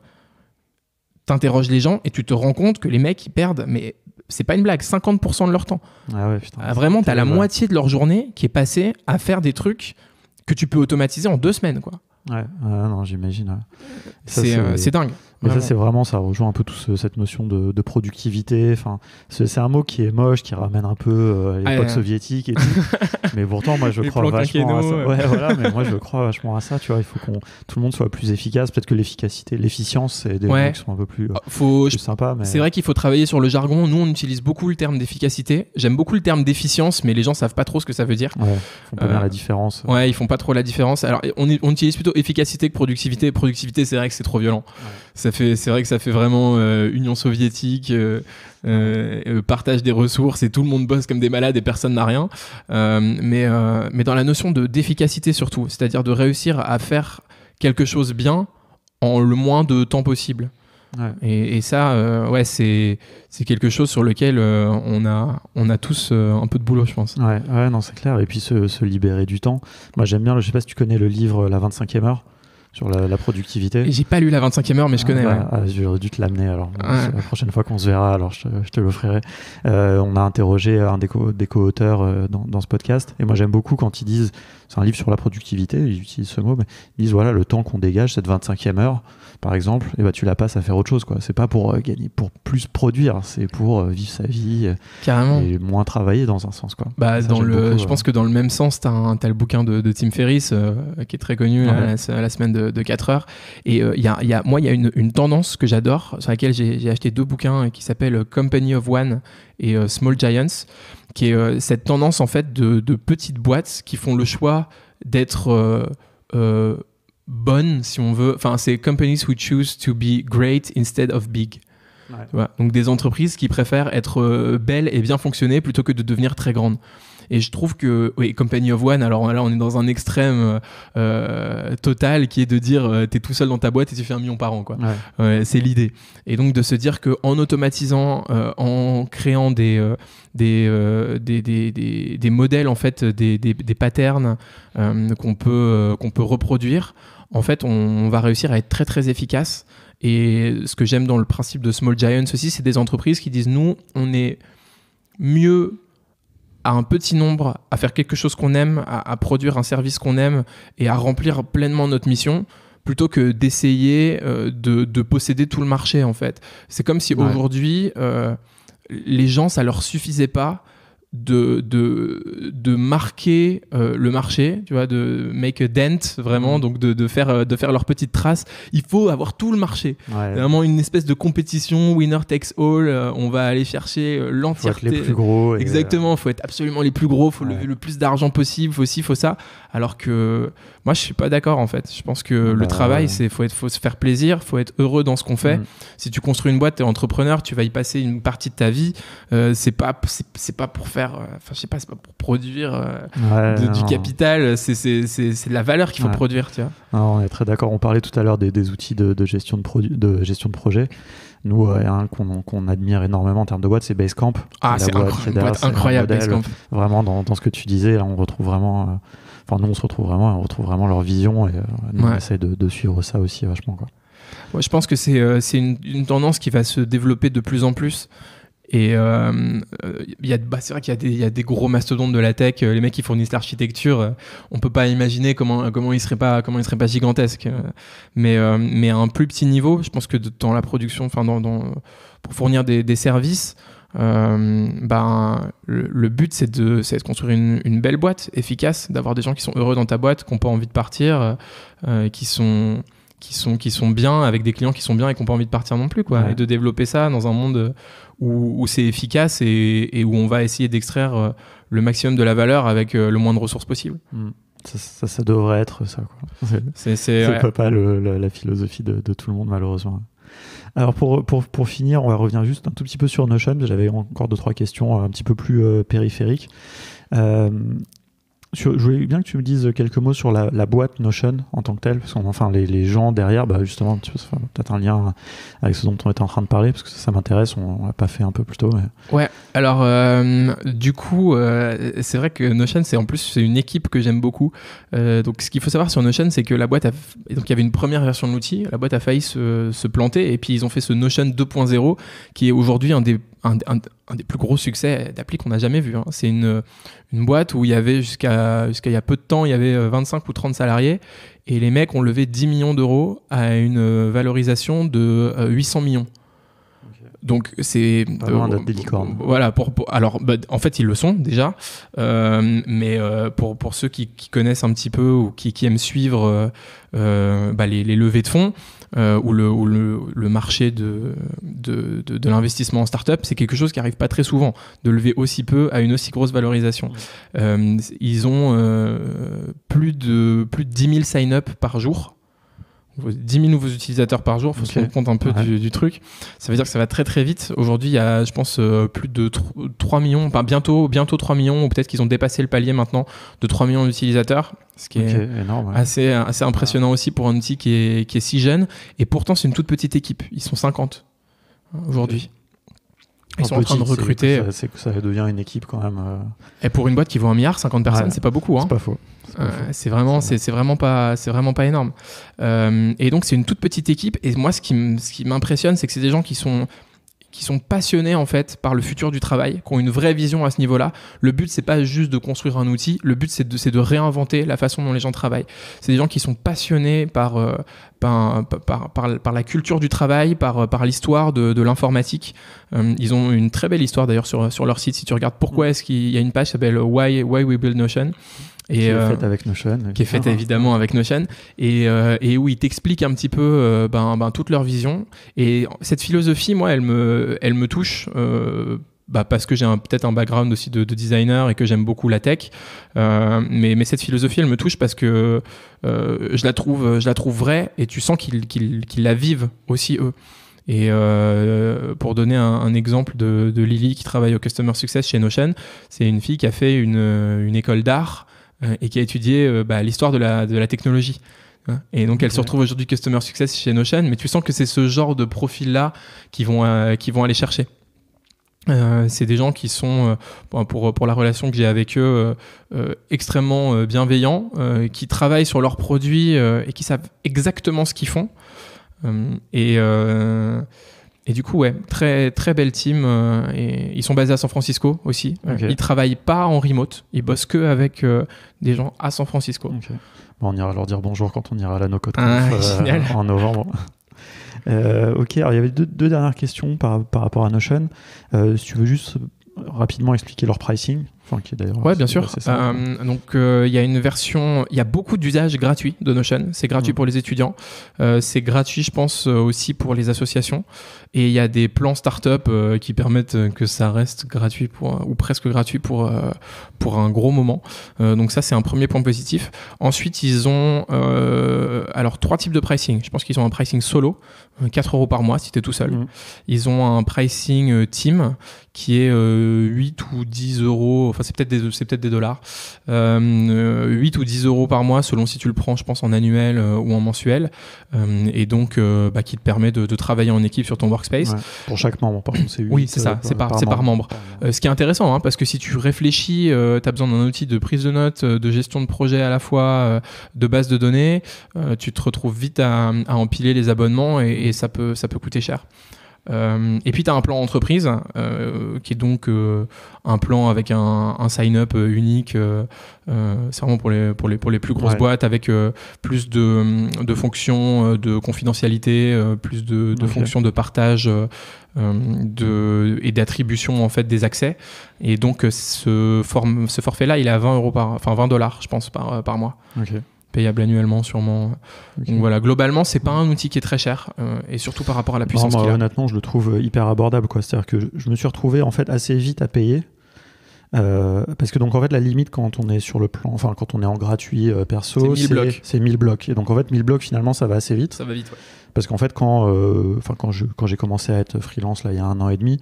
t'interroges les gens et tu te rends compte que les mecs, ils perdent, mais c'est pas une blague, 50% de leur temps. Ah ouais, putain, ah, vraiment, t'as la moitié de leur journée qui est passée à faire des trucs que tu peux automatiser en deux semaines, quoi. Ouais, non, j'imagine. Euh, c'est dingue. Mais ça, c'est vraiment, ça rejoint un peu tout cette notion de, productivité. Enfin, c'est un mot qui est moche, qui ramène un peu euh, à l'époque soviétique mais pourtant, moi, je crois vachement à ça. voilà, mais moi, je crois vachement à ça. Tu vois, il faut qu'on tout le monde soit plus efficace. Peut-être que l'efficacité, l'efficience, c'est des mots qui sont un peu plus, euh, ah, sympas. C'est vrai qu'il faut travailler sur le jargon. Nous, on utilise beaucoup le terme d'efficacité. J'aime beaucoup le terme d'efficience, mais les gens savent pas trop ce que ça veut dire. Ouais, ils font pas bien euh, la différence. Ouais, ils font pas trop la différence. Alors, on, on utilise plutôt efficacité que productivité. Productivité, c'est vrai que c'est trop violent ça fait, c'est vrai que ça fait vraiment euh, Union soviétique, euh, euh, partage des ressources et tout le monde bosse comme des malades et personne n'a rien. mais, mais dans la notion de d'efficacité surtout, c'est-à-dire de réussir à faire quelque chose bien en le moins de temps possible. Et, ça, ouais, c'est, c'est quelque chose sur lequel on, a, on a tous un peu de boulot, je pense. Ouais, ouais non, c'est clair. Et puis se, se libérer du temps. Moi, j'aime bien, je sais pas si tu connais le livre La 25e heure sur la, productivité. J'ai pas lu la 25e heure, mais je connais. Ah, ah, j'aurais dû te l'amener alors. La prochaine fois qu'on se verra, alors je, te l'offrirai. Euh, on a interrogé un des co-auteurs euh, dans, dans, ce podcast. Et moi, j'aime beaucoup quand ils disent c'est un livre sur la productivité, ils utilisent ce mot, mais ils disent voilà, le temps qu'on dégage, cette 25e heure, par exemple, et eh bah, ben, tu la passes à faire autre chose. quoi. C'est pas pour euh, gagner, pour plus produire, hein. c'est pour euh, vivre sa vie euh, et moins travailler dans un sens. quoi. Bah, dans le, je pense que dans le même sens, tu as, le bouquin de, Tim Ferriss qui est très connu, la, semaine de, 4 heures. Et y a, y a, moi, il y a une, tendance que j'adore, sur laquelle j'ai acheté deux bouquins qui s'appellent Company of One et Small Giants, qui est cette tendance en fait de, petites boîtes qui font le choix d'être bonnes, si on veut. Enfin, c'est companies who choose to be great instead of big. Donc des entreprises qui préfèrent être euh, belles et bien fonctionner plutôt que de devenir très grandes. Et je trouve que oui, Company of One, alors là on est dans un extrême euh, euh, total qui est de dire tu euh, es t'es tout seul dans ta boîte et tu fais un million par an. quoi. c'est l'idée. Et donc de se dire qu'en automatisant, en créant des des des, des, des, modèles, en fait, des, patterns qu'on peut, qu'on peut reproduire, en fait, on, va réussir à être très très efficace. Et ce que j'aime dans le principe de Small Giants aussi, c'est des entreprises qui disent nous, on est mieux à un petit nombre à faire quelque chose qu'on aime, à, produire un service qu'on aime et à remplir pleinement notre mission plutôt que d'essayer euh, de, posséder tout le marché en fait. C'est comme si aujourd'hui euh, les gens ça leur suffisait pas de, de, de marquer euh, le marché, tu vois, de make a dent vraiment, mhm. donc de, de, faire, euh, de faire leur petite trace. Il faut avoir tout le marché. Vraiment une espèce de compétition, winner takes all. Euh, on va aller chercher euh, l'entièreté. les plus gros. Exactement, faut être absolument les plus gros, faut lever le plus d'argent possible, faut ci, faut ça. Alors que moi, je suis pas d'accord en fait. Je pense que ah le bah, travail, c'est faut être, faut se faire plaisir, faut être heureux dans ce qu'on fait. Mm. Si tu construis une boîte, es entrepreneur, tu vas y passer une partie de ta vie. Euh, c'est pas, c'est pas pour faire, euh, enfin, je sais pas, c'est pas pour produire euh, du capital. C'est de la valeur qu'il faut produire, on est très d'accord. On parlait tout à l'heure des, outils de, gestion de projet. de gestion de projet. Nous, un qu'on admire énormément en termes de boîte, c'est Basecamp. Ah, c'est incroyable, Basecamp. Vraiment, dans, dans, ce que tu disais, là, on retrouve vraiment nous, on se retrouve vraiment, on retrouve vraiment leur vision et euh, on essaie de, suivre ça aussi vachement. Quoi. je pense que c'est euh, une, tendance qui va se développer de plus en plus. Et euh, euh y bah, c'est vrai qu'il y, a des gros mastodontes de la tech, les mecs qui fournissent l'architecture, on peut pas imaginer comment, comment ils seraient pas, comment seraient pas gigantesques. Mais, mais à un plus petit niveau, je pense que dans la production, dans, pour fournir des, des services, euh, ben, le, but, c'est de, de, construire une, une, belle boîte efficace, d'avoir des gens qui sont heureux dans ta boîte, qui n'ont pas envie de partir, euh, qui, sont, qui, sont, qui sont bien, avec des clients qui sont bien et qui n'ont pas envie de partir non plus. Quoi, Et de développer ça dans un monde où, c'est efficace et, où on va essayer d'extraire euh, le maximum de la valeur avec le moins de ressources possible. Hmm. Ça, ça, devrait être ça. C'est pas, pas la, philosophie de, tout le monde, malheureusement. Alors pour, pour, pour, finir, on va revenir juste un tout petit peu sur Notion. J'avais encore deux trois questions euh, un petit peu plus euh, périphériques. Euh, je voulais bien que tu me dises quelques mots sur la, boîte Notion en tant que telle, parce qu'enfin les, les, gens derrière, bah justement, peut-être un lien avec ce dont on était en train de parler, parce que ça, m'intéresse, on, l'a pas fait un peu plus tôt. Ouais, alors euh, du coup, euh, c'est vrai que Notion, c'est en plus c'est une équipe que j'aime beaucoup. Euh, donc ce qu'il faut savoir sur Notion, c'est que la boîte, a, donc il y avait une première version de l'outil, la boîte a failli se, se planter, et puis ils ont fait ce Notion 2.0 qui est aujourd'hui un des un, des plus gros succès d'appli qu'on a jamais vu. Hein. C'est une, une, boîte où il y avait jusqu'à il y a peu de temps, il y avait 25 euh, ou 30 salariés et les mecs ont levé 10 millions d'euros à une euh, valorisation de 800 euh, millions. Donc c'est Voilà pour, alors bah, en fait ils le sont déjà, mais pour, pour ceux qui, connaissent un petit peu ou qui, aiment suivre bah, les, les, levées de fonds, euh, ou, le, le, marché de, de, de, l'investissement en startup, c'est quelque chose qui n'arrive pas très souvent, de lever aussi peu à une aussi grosse valorisation. Euh, ils ont euh, plus, de, plus de 10 000 sign-up par jour 10 000 nouveaux utilisateurs par jour, il faut se rendre compte un peu du, truc. Ça veut dire que ça va très très vite. Aujourd'hui, il y a, je pense, euh, plus de 3, millions, enfin, bientôt, bientôt 3 millions, ou peut-être qu'ils ont dépassé le palier maintenant de 3 millions d'utilisateurs, ce qui est assez, assez impressionnant aussi pour un outil qui est, qui est si jeune. Et pourtant, c'est une toute petite équipe. Ils sont 50 hein, aujourd'hui. Ils sont en train de recruter. Ça, devient une équipe quand même. Euh. Et pour une boîte qui vaut un milliard, 50 personnes, c'est pas beaucoup. Hein. C'est pas faux. C'est euh, vraiment, vraiment pas, c'est vraiment pas énorme. Euh, et donc c'est une toute petite équipe. Et moi, ce qui m'impressionne, c'est que c'est des gens qui sont qui sont passionnés en fait par le futur du travail, qui ont une vraie vision à ce niveau-là. Le but c'est pas juste de construire un outil, le but c'est de, de, réinventer la façon dont les gens travaillent. C'est des gens qui sont passionnés par, euh, par, par, par, la culture du travail, par, euh, par l'histoire de, de l'informatique. Euh, ils ont une très belle histoire d'ailleurs sur, sur leur site. Si tu regardes pourquoi mm. est-ce qu'il y a une page qui s'appelle Why, Why We Build Notion, euh, qui est faite avec ah. Notion. Qui est faite évidemment avec Notion. Et, euh, et où ils t'expliquent un petit peu euh, ben, ben, toute leur vision. Et cette philosophie, moi, elle me, elle me touche. Bah, parce que j'ai peut-être un background aussi de, designer et que j'aime beaucoup la tech. mais, cette philosophie, elle me touche parce que je, la trouve, je la vraie et tu sens qu'ils la vivent aussi eux. Et pour donner un, exemple de, Lily qui travaille au Customer Success chez Notion, c'est une fille qui a fait une, une école d'art euh, et qui a étudié euh, bah, l'histoire de la, de la technologie. Et donc, elle se retrouve aujourd'hui Customer Success chez Notion, mais tu sens que c'est ce genre de profil-là qui vont, euh, qui vont aller chercher. c'est des gens qui sont, pour, pour la relation que j'ai avec eux, extrêmement bienveillants, qui travaillent sur leurs produits et qui savent exactement ce qu'ils font. et et du coup, ouais, très, très belle team. Euh, et ils sont basés à San Francisco aussi. Euh, ils travaillent pas en remote. Ils bossent que avec euh, des gens à San Francisco. on ira leur dire bonjour quand on ira à la No ah, en novembre. ok, alors il y avait deux, dernières questions par, par rapport à Notion. si tu veux juste rapidement expliquer leur pricing, qui d'ailleurs. Ouais, bien sûr. Euh, donc euh, il y a une version, il y a beaucoup d'usages gratuits de Notion. C'est gratuit mm. pour les étudiants, euh, c'est gratuit, je pense, aussi pour les associations. Et il y a des plans start-up qui permettent que ça reste gratuit pour ou presque gratuit pour pour un gros moment. donc ça, c'est un premier point positif. Ensuite, ils ont alors trois types de pricing. Je pense qu'ils ont un pricing solo, 4 euros par mois si tu es tout seul. Mm. Ils ont un pricing team qui est 8 ou 10 euros c'est peut-être des, dollars, 8 euh, ou 10 euros par mois selon si tu le prends, je pense, en annuel euh, ou en mensuel, euh, et donc bah, qui te permet de, travailler en équipe sur ton workspace. Pour chaque membre, par contre, c'est Oui, c'est ça, c'est par, membre. ce qui est intéressant, hein, parce que si tu réfléchis, tu as besoin d'un outil de prise de notes, de gestion de projet à la fois, de base de données, tu te retrouves vite à, empiler les abonnements et, et ça, peut, ça peut coûter cher. Euh, et puis tu as un plan entreprise, euh, qui est donc euh, un plan avec un, sign-up unique, c'est vraiment pour les, pour, les, pour les plus grosses boîtes, avec plus de, de, fonctions de confidentialité, plus de, fonctions de partage de, et d'attribution en fait, des accès. Et donc ce, ce forfait-là, il est à 20 euros par, enfin 20 dollars, je pense, par, par mois payable annuellement sûrement. Donc voilà, globalement, c'est pas un outil qui est très cher euh, et surtout par rapport à la puissance. Non, moi, honnêtement, je le trouve hyper abordable quoi. C'est-à-dire que je me suis retrouvé en fait assez vite à payer. Euh, parce que donc en fait la limite quand on est sur le plan, enfin quand on est en gratuit euh, perso, c'est 1000 blocs. Et donc en fait 1000 blocs finalement ça va assez vite. Ça va vite. Parce qu'en fait quand, enfin quand je quand j'ai commencé à être freelance là il y a un an et demi,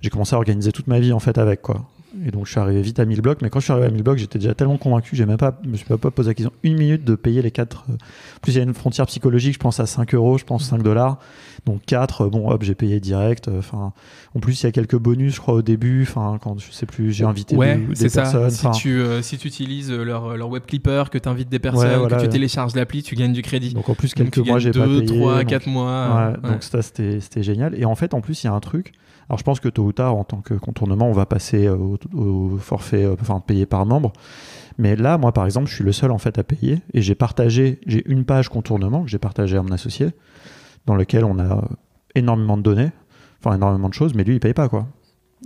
j'ai commencé à organiser toute ma vie en fait avec quoi. Et donc, je suis arrivé vite à 1000 blocs. Mais quand je suis arrivé à 1000 blocs, j'étais déjà tellement convaincu, j'ai même pas, je me suis pas, pas posé la question une minute de payer les 4. Euh, plus, il y a une frontière psychologique, je pense à 5 euros, je pense 5 dollars. Donc, 4, euh, bon, hop, j'ai payé direct. Euh, enfin, en plus, il y a quelques bonus, je crois, au début. Enfin, quand je sais plus, j'ai invité ouais, des, ça. personnes. Si tu, si tu utilises leur, leur web clipper, que tu invites des personnes, que tu télécharges l'appli, tu gagnes du crédit. Donc, en plus, quelques mois, j'ai pas payé. 2, 3, 4 mois. donc, ça, c'était génial. Et en fait, en plus, il y a un truc. Alors je pense que tôt ou tard, en tant que contournement, on va passer euh, au, forfait, euh, enfin payé par membre. Mais là, moi par exemple, je suis le seul en fait à payer et j'ai partagé, j'ai une page contournement que j'ai partagée à mon associé, dans lequel on a euh, énormément de données, enfin énormément de choses, mais lui il paye pas quoi.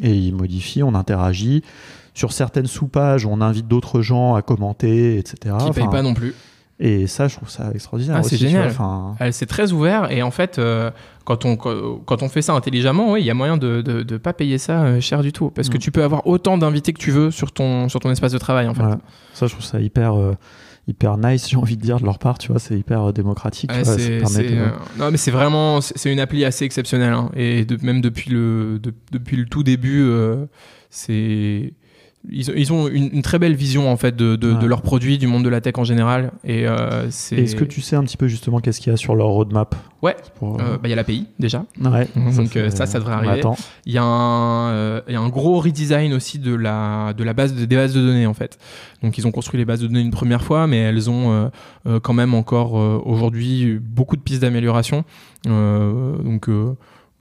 Et il modifie, on interagit. Sur certaines sous-pages, on invite d'autres gens à commenter, etc. Qui enfin, paye pas non plus. Et ça, je trouve ça extraordinaire. Ah, c'est génial. c'est très ouvert et en fait, euh, quand, on, quand on fait ça intelligemment, il y a moyen de ne de, pas payer ça euh, cher du tout. Parce que mm. tu peux avoir autant d'invités que tu veux sur ton, sur ton espace de travail. En fait. Ça, je trouve ça hyper. Euh, hyper nice j'ai envie de dire de leur part tu vois c'est hyper démocratique non mais c'est vraiment c'est une appli assez exceptionnelle hein. et même depuis le depuis le tout début c'est ils, ont une, très belle vision en fait de, leurs produits, du monde de la tech en général. Et euh, c'est. Est-ce que tu sais un petit peu justement qu'est-ce qu'il y a sur leur roadmap Ouais. Euh, euh, bah, il y a l'API déjà. Donc ça, ça, devrait arriver. Il y, a un, y a un gros redesign aussi de la de la base des bases de données en fait. Donc ils ont construit les bases de données une première fois, mais elles ont quand même encore aujourd'hui beaucoup de pistes d'amélioration. donc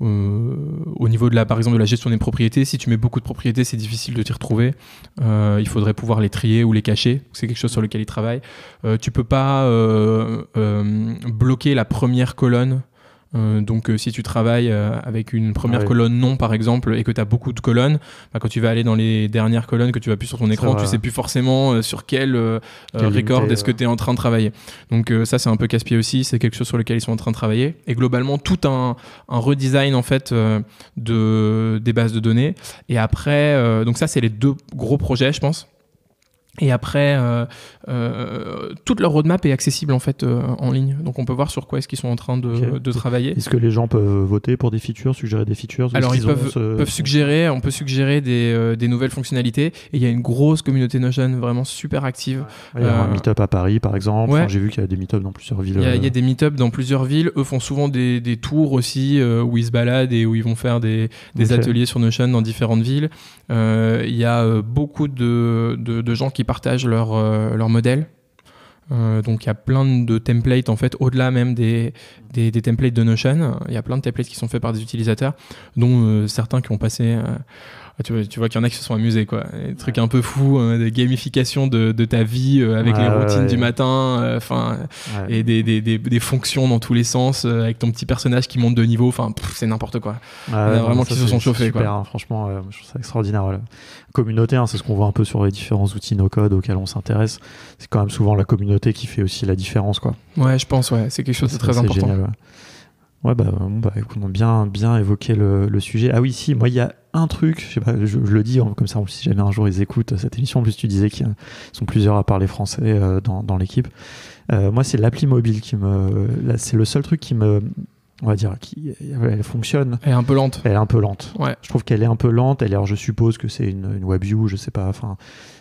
euh, au niveau de la, par de la gestion des propriétés, si tu mets beaucoup de propriétés, c'est difficile de t'y retrouver. Euh, il faudrait pouvoir les trier ou les cacher. C'est quelque chose sur lequel ils travaillent. Tu euh, tu peux pas bloquer la première colonne euh, donc euh, si tu travailles euh, avec une première ah colonne non par exemple et que tu as beaucoup de colonnes, bah, quand tu vas aller dans les dernières colonnes que tu vas plus sur ton écran, tu sais plus forcément sur quel record est-ce que tu es en train de travailler. Donc ça c'est un peu casse-pied aussi, c'est quelque chose sur lequel ils sont en train de travailler et globalement tout un, un redesign en fait de des bases de données et après donc ça c'est les deux gros projets je pense. Et après, euh, euh, toute leur roadmap est accessible en fait euh, en ligne. Donc on peut voir sur quoi est-ce qu'ils sont en train de, travailler. Est-ce que les gens peuvent voter pour des features, suggérer des features Alors ils, peuvent, suggérer, on peut suggérer des, nouvelles fonctionnalités. Et il y a une grosse communauté Notion vraiment super active. il y a un meet-up à Paris par exemple. J'ai vu qu'il y a des meet dans plusieurs villes. Il y, a, des meet-up dans plusieurs villes. Eux font souvent des, tours aussi où ils se baladent et où ils vont faire des, ateliers sur Notion dans différentes villes. il y a beaucoup de, de gens qui partagent leur, euh, leur modèle. Euh, donc il y a plein de templates en fait au-delà même des, des, des, templates de Notion. Il y a plein de templates qui sont faits par des utilisateurs, dont euh, certains qui ont passé. tu vois, tu vois qu'il y en a qui se sont amusés quoi. Des trucs un peu fous, hein, des gamifications de, de ta vie avec les routines du matin, enfin et des, des, fonctions dans tous les sens avec ton petit personnage qui monte de niveau. Enfin c'est n'importe quoi. vraiment qui se sont chauffés quoi. Hein. franchement, je trouve ça extraordinaire communauté, hein, c'est ce qu'on voit un peu sur les différents outils no-code auxquels on s'intéresse. C'est quand même souvent la communauté qui fait aussi la différence, quoi. Ouais, je pense, ouais, c'est quelque chose de très important. Génial, ouais. bah, bah on bien, bien évoqué le, sujet. Ah oui, si, moi, il y a un truc, je, sais pas, je, le dis, comme ça, si jamais un jour ils écoutent cette émission, en plus, tu disais qu'ils sont plusieurs à parler français euh, dans, l'équipe. Euh, moi, c'est l'appli mobile qui me. C'est le seul truc qui me on va dire, qui, elle fonctionne. Elle est un peu lente. Elle est un peu lente. Ouais. Je trouve qu'elle est un peu lente. Elle est, alors je suppose que c'est une, une WebView, je sais pas. Enfin,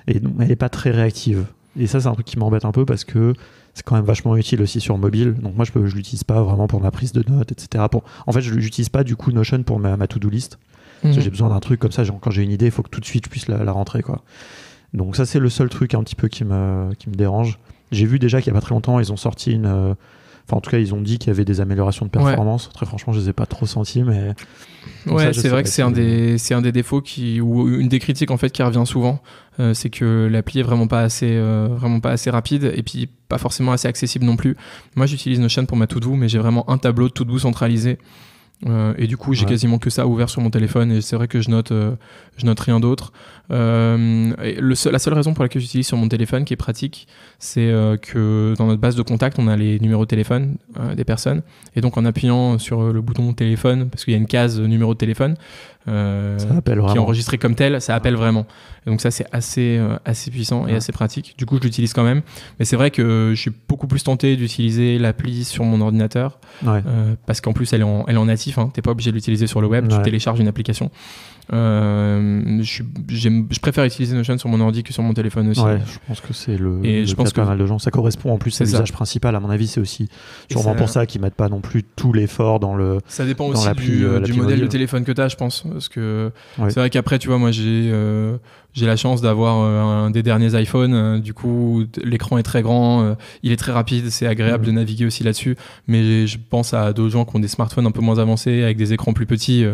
et elle est pas très réactive. Et ça, c'est un truc qui m'embête un peu parce que c'est quand même vachement utile aussi sur mobile. Donc moi, je ne l'utilise pas vraiment pour ma prise de notes, etc. Pour, en fait, je l'utilise pas du coup Notion pour ma, ma to-do list. Mhm. J'ai besoin d'un truc comme ça. Quand j'ai une idée, il faut que tout de suite je puisse la, la rentrer. Quoi. Donc ça, c'est le seul truc un petit peu qui me, qui me dérange. J'ai vu déjà qu'il n'y a pas très longtemps, ils ont sorti une euh, Enfin, en tout cas, ils ont dit qu'il y avait des améliorations de performance. Très franchement, je les ai pas trop senti mais. ouais, c'est vrai que c'est un, des, un des défauts qui, ou une des critiques en fait qui revient souvent, euh, c'est que l'appli est vraiment pas, assez, euh, vraiment pas assez rapide et puis pas forcément assez accessible non plus. Moi j'utilise Notion pour ma to-do, mais j'ai vraiment un tableau de to-do centralisé. Euh, et du coup, j'ai quasiment que ça ouvert sur mon téléphone et c'est vrai que je note, je note rien d'autre. Euh, la seule raison pour laquelle j'utilise sur mon téléphone, qui est pratique, c'est euh, que dans notre base de contact, on a les numéros de téléphone euh, des personnes. Et donc en appuyant sur le bouton téléphone, parce qu'il y a une case numéro de téléphone, qui est enregistré comme tel, ça appelle vraiment. donc ça c'est assez assez puissant et assez pratique. Du coup je l'utilise quand même, mais c'est vrai que je suis beaucoup plus tenté d'utiliser l'appli sur mon ordinateur parce qu'en plus elle est en, elle en natif. Hein. T'es pas obligé de l'utiliser sur le web. Tu télécharges une application. Euh, je, préfère utiliser Notion sur mon ordi que sur mon téléphone aussi. je pense que c'est le. Et je pense que pas mal de gens. Ça correspond en plus à l'usage principal, à mon avis. C'est aussi sûrement pour ça qu'ils mettent pas non plus tout l'effort dans le. Ça dépend aussi du, euh, modèle de téléphone que tu as, je pense. Parce que c'est vrai qu'après, tu vois, moi j'ai euh, j'ai la chance d'avoir un des derniers iPhone. du coup, l'écran est très grand, il est très rapide, c'est agréable de naviguer aussi là-dessus. Mais je pense à d'autres gens qui ont des smartphones un peu moins avancés avec des écrans plus petits.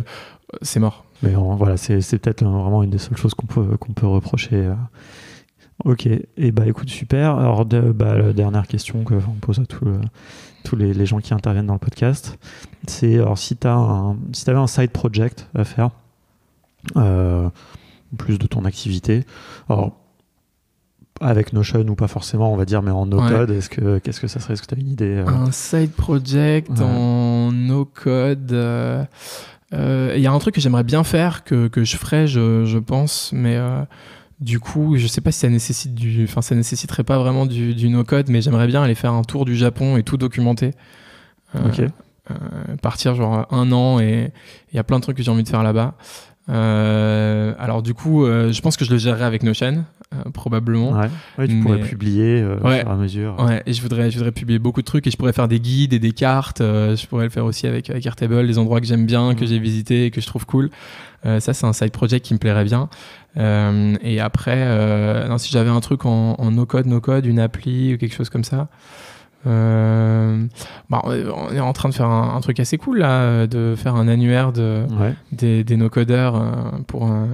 c'est mort. Mais voilà, c'est peut-être hein, vraiment une des seules choses qu'on peut, qu'on peut reprocher. Euh. Ok, et bah écoute, super. Alors, bah, dernière question qu'on pose à tous tous les, gens qui interviennent dans le podcast, c'est si tu si avais un side project à faire, euh, plus de ton activité, alors avec Notion ou pas forcément, on va dire, mais en no-code, est-ce que qu'est-ce que ça serait Est-ce que tu as une idée euh? Un side project en no-code. Euh, euh, il y a un truc que j'aimerais bien faire, que, que je ferais, je, je pense, mais euh, du coup, je sais pas si ça nécessite du, enfin, ça nécessiterait pas vraiment du, du no-code, mais j'aimerais bien aller faire un tour du Japon et tout documenter. Euh, partir genre un an et il y a plein de trucs que j'ai envie de faire là-bas. Euh, alors du coup, euh, je pense que je le gérerai avec Notion, chaînes, euh, probablement. Ouais, tu pourrais publier au fur et à mesure. Ouais, et je voudrais, je voudrais publier beaucoup de trucs et je pourrais faire des guides et des cartes. je pourrais le faire aussi avec, Airtable, les endroits que j'aime bien, que mhm. j'ai visités et que je trouve cool. ça, c'est un side project qui me plairait bien. et après, si j'avais un truc en, en no-code, no-code, une appli ou quelque chose comme ça... Euh, bah, on est en train de faire un, truc assez cool là, de faire un annuaire de, des, des no-codeurs euh, pour, euh,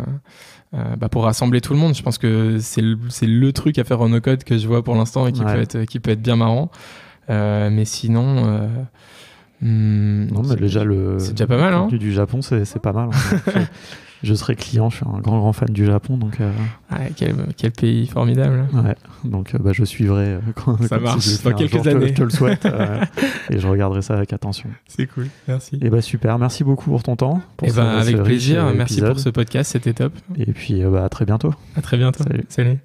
bah, pour rassembler tout le monde. Je pense que c'est le, le, truc à faire en no-code que je vois pour l'instant et qui, peut être, qui peut être bien marrant. mais sinon. Hmm, déjà le. C'est déjà pas mal. Hein. du Japon, c'est pas mal. Hein. je serai client. Je suis un grand, grand fan du Japon. Donc, euh, quel, pays formidable. Ouais, donc euh, bah, je suivrai euh, quand ça marche quelques années. Je te, le souhaite et je regarderai ça avec attention. C'est cool, merci. Et bah, super, merci beaucoup pour ton temps. Pour et eh bah, avec plaisir, merci pour ce podcast, c'était top. Et puis bah, à très bientôt. À très bientôt. Salut.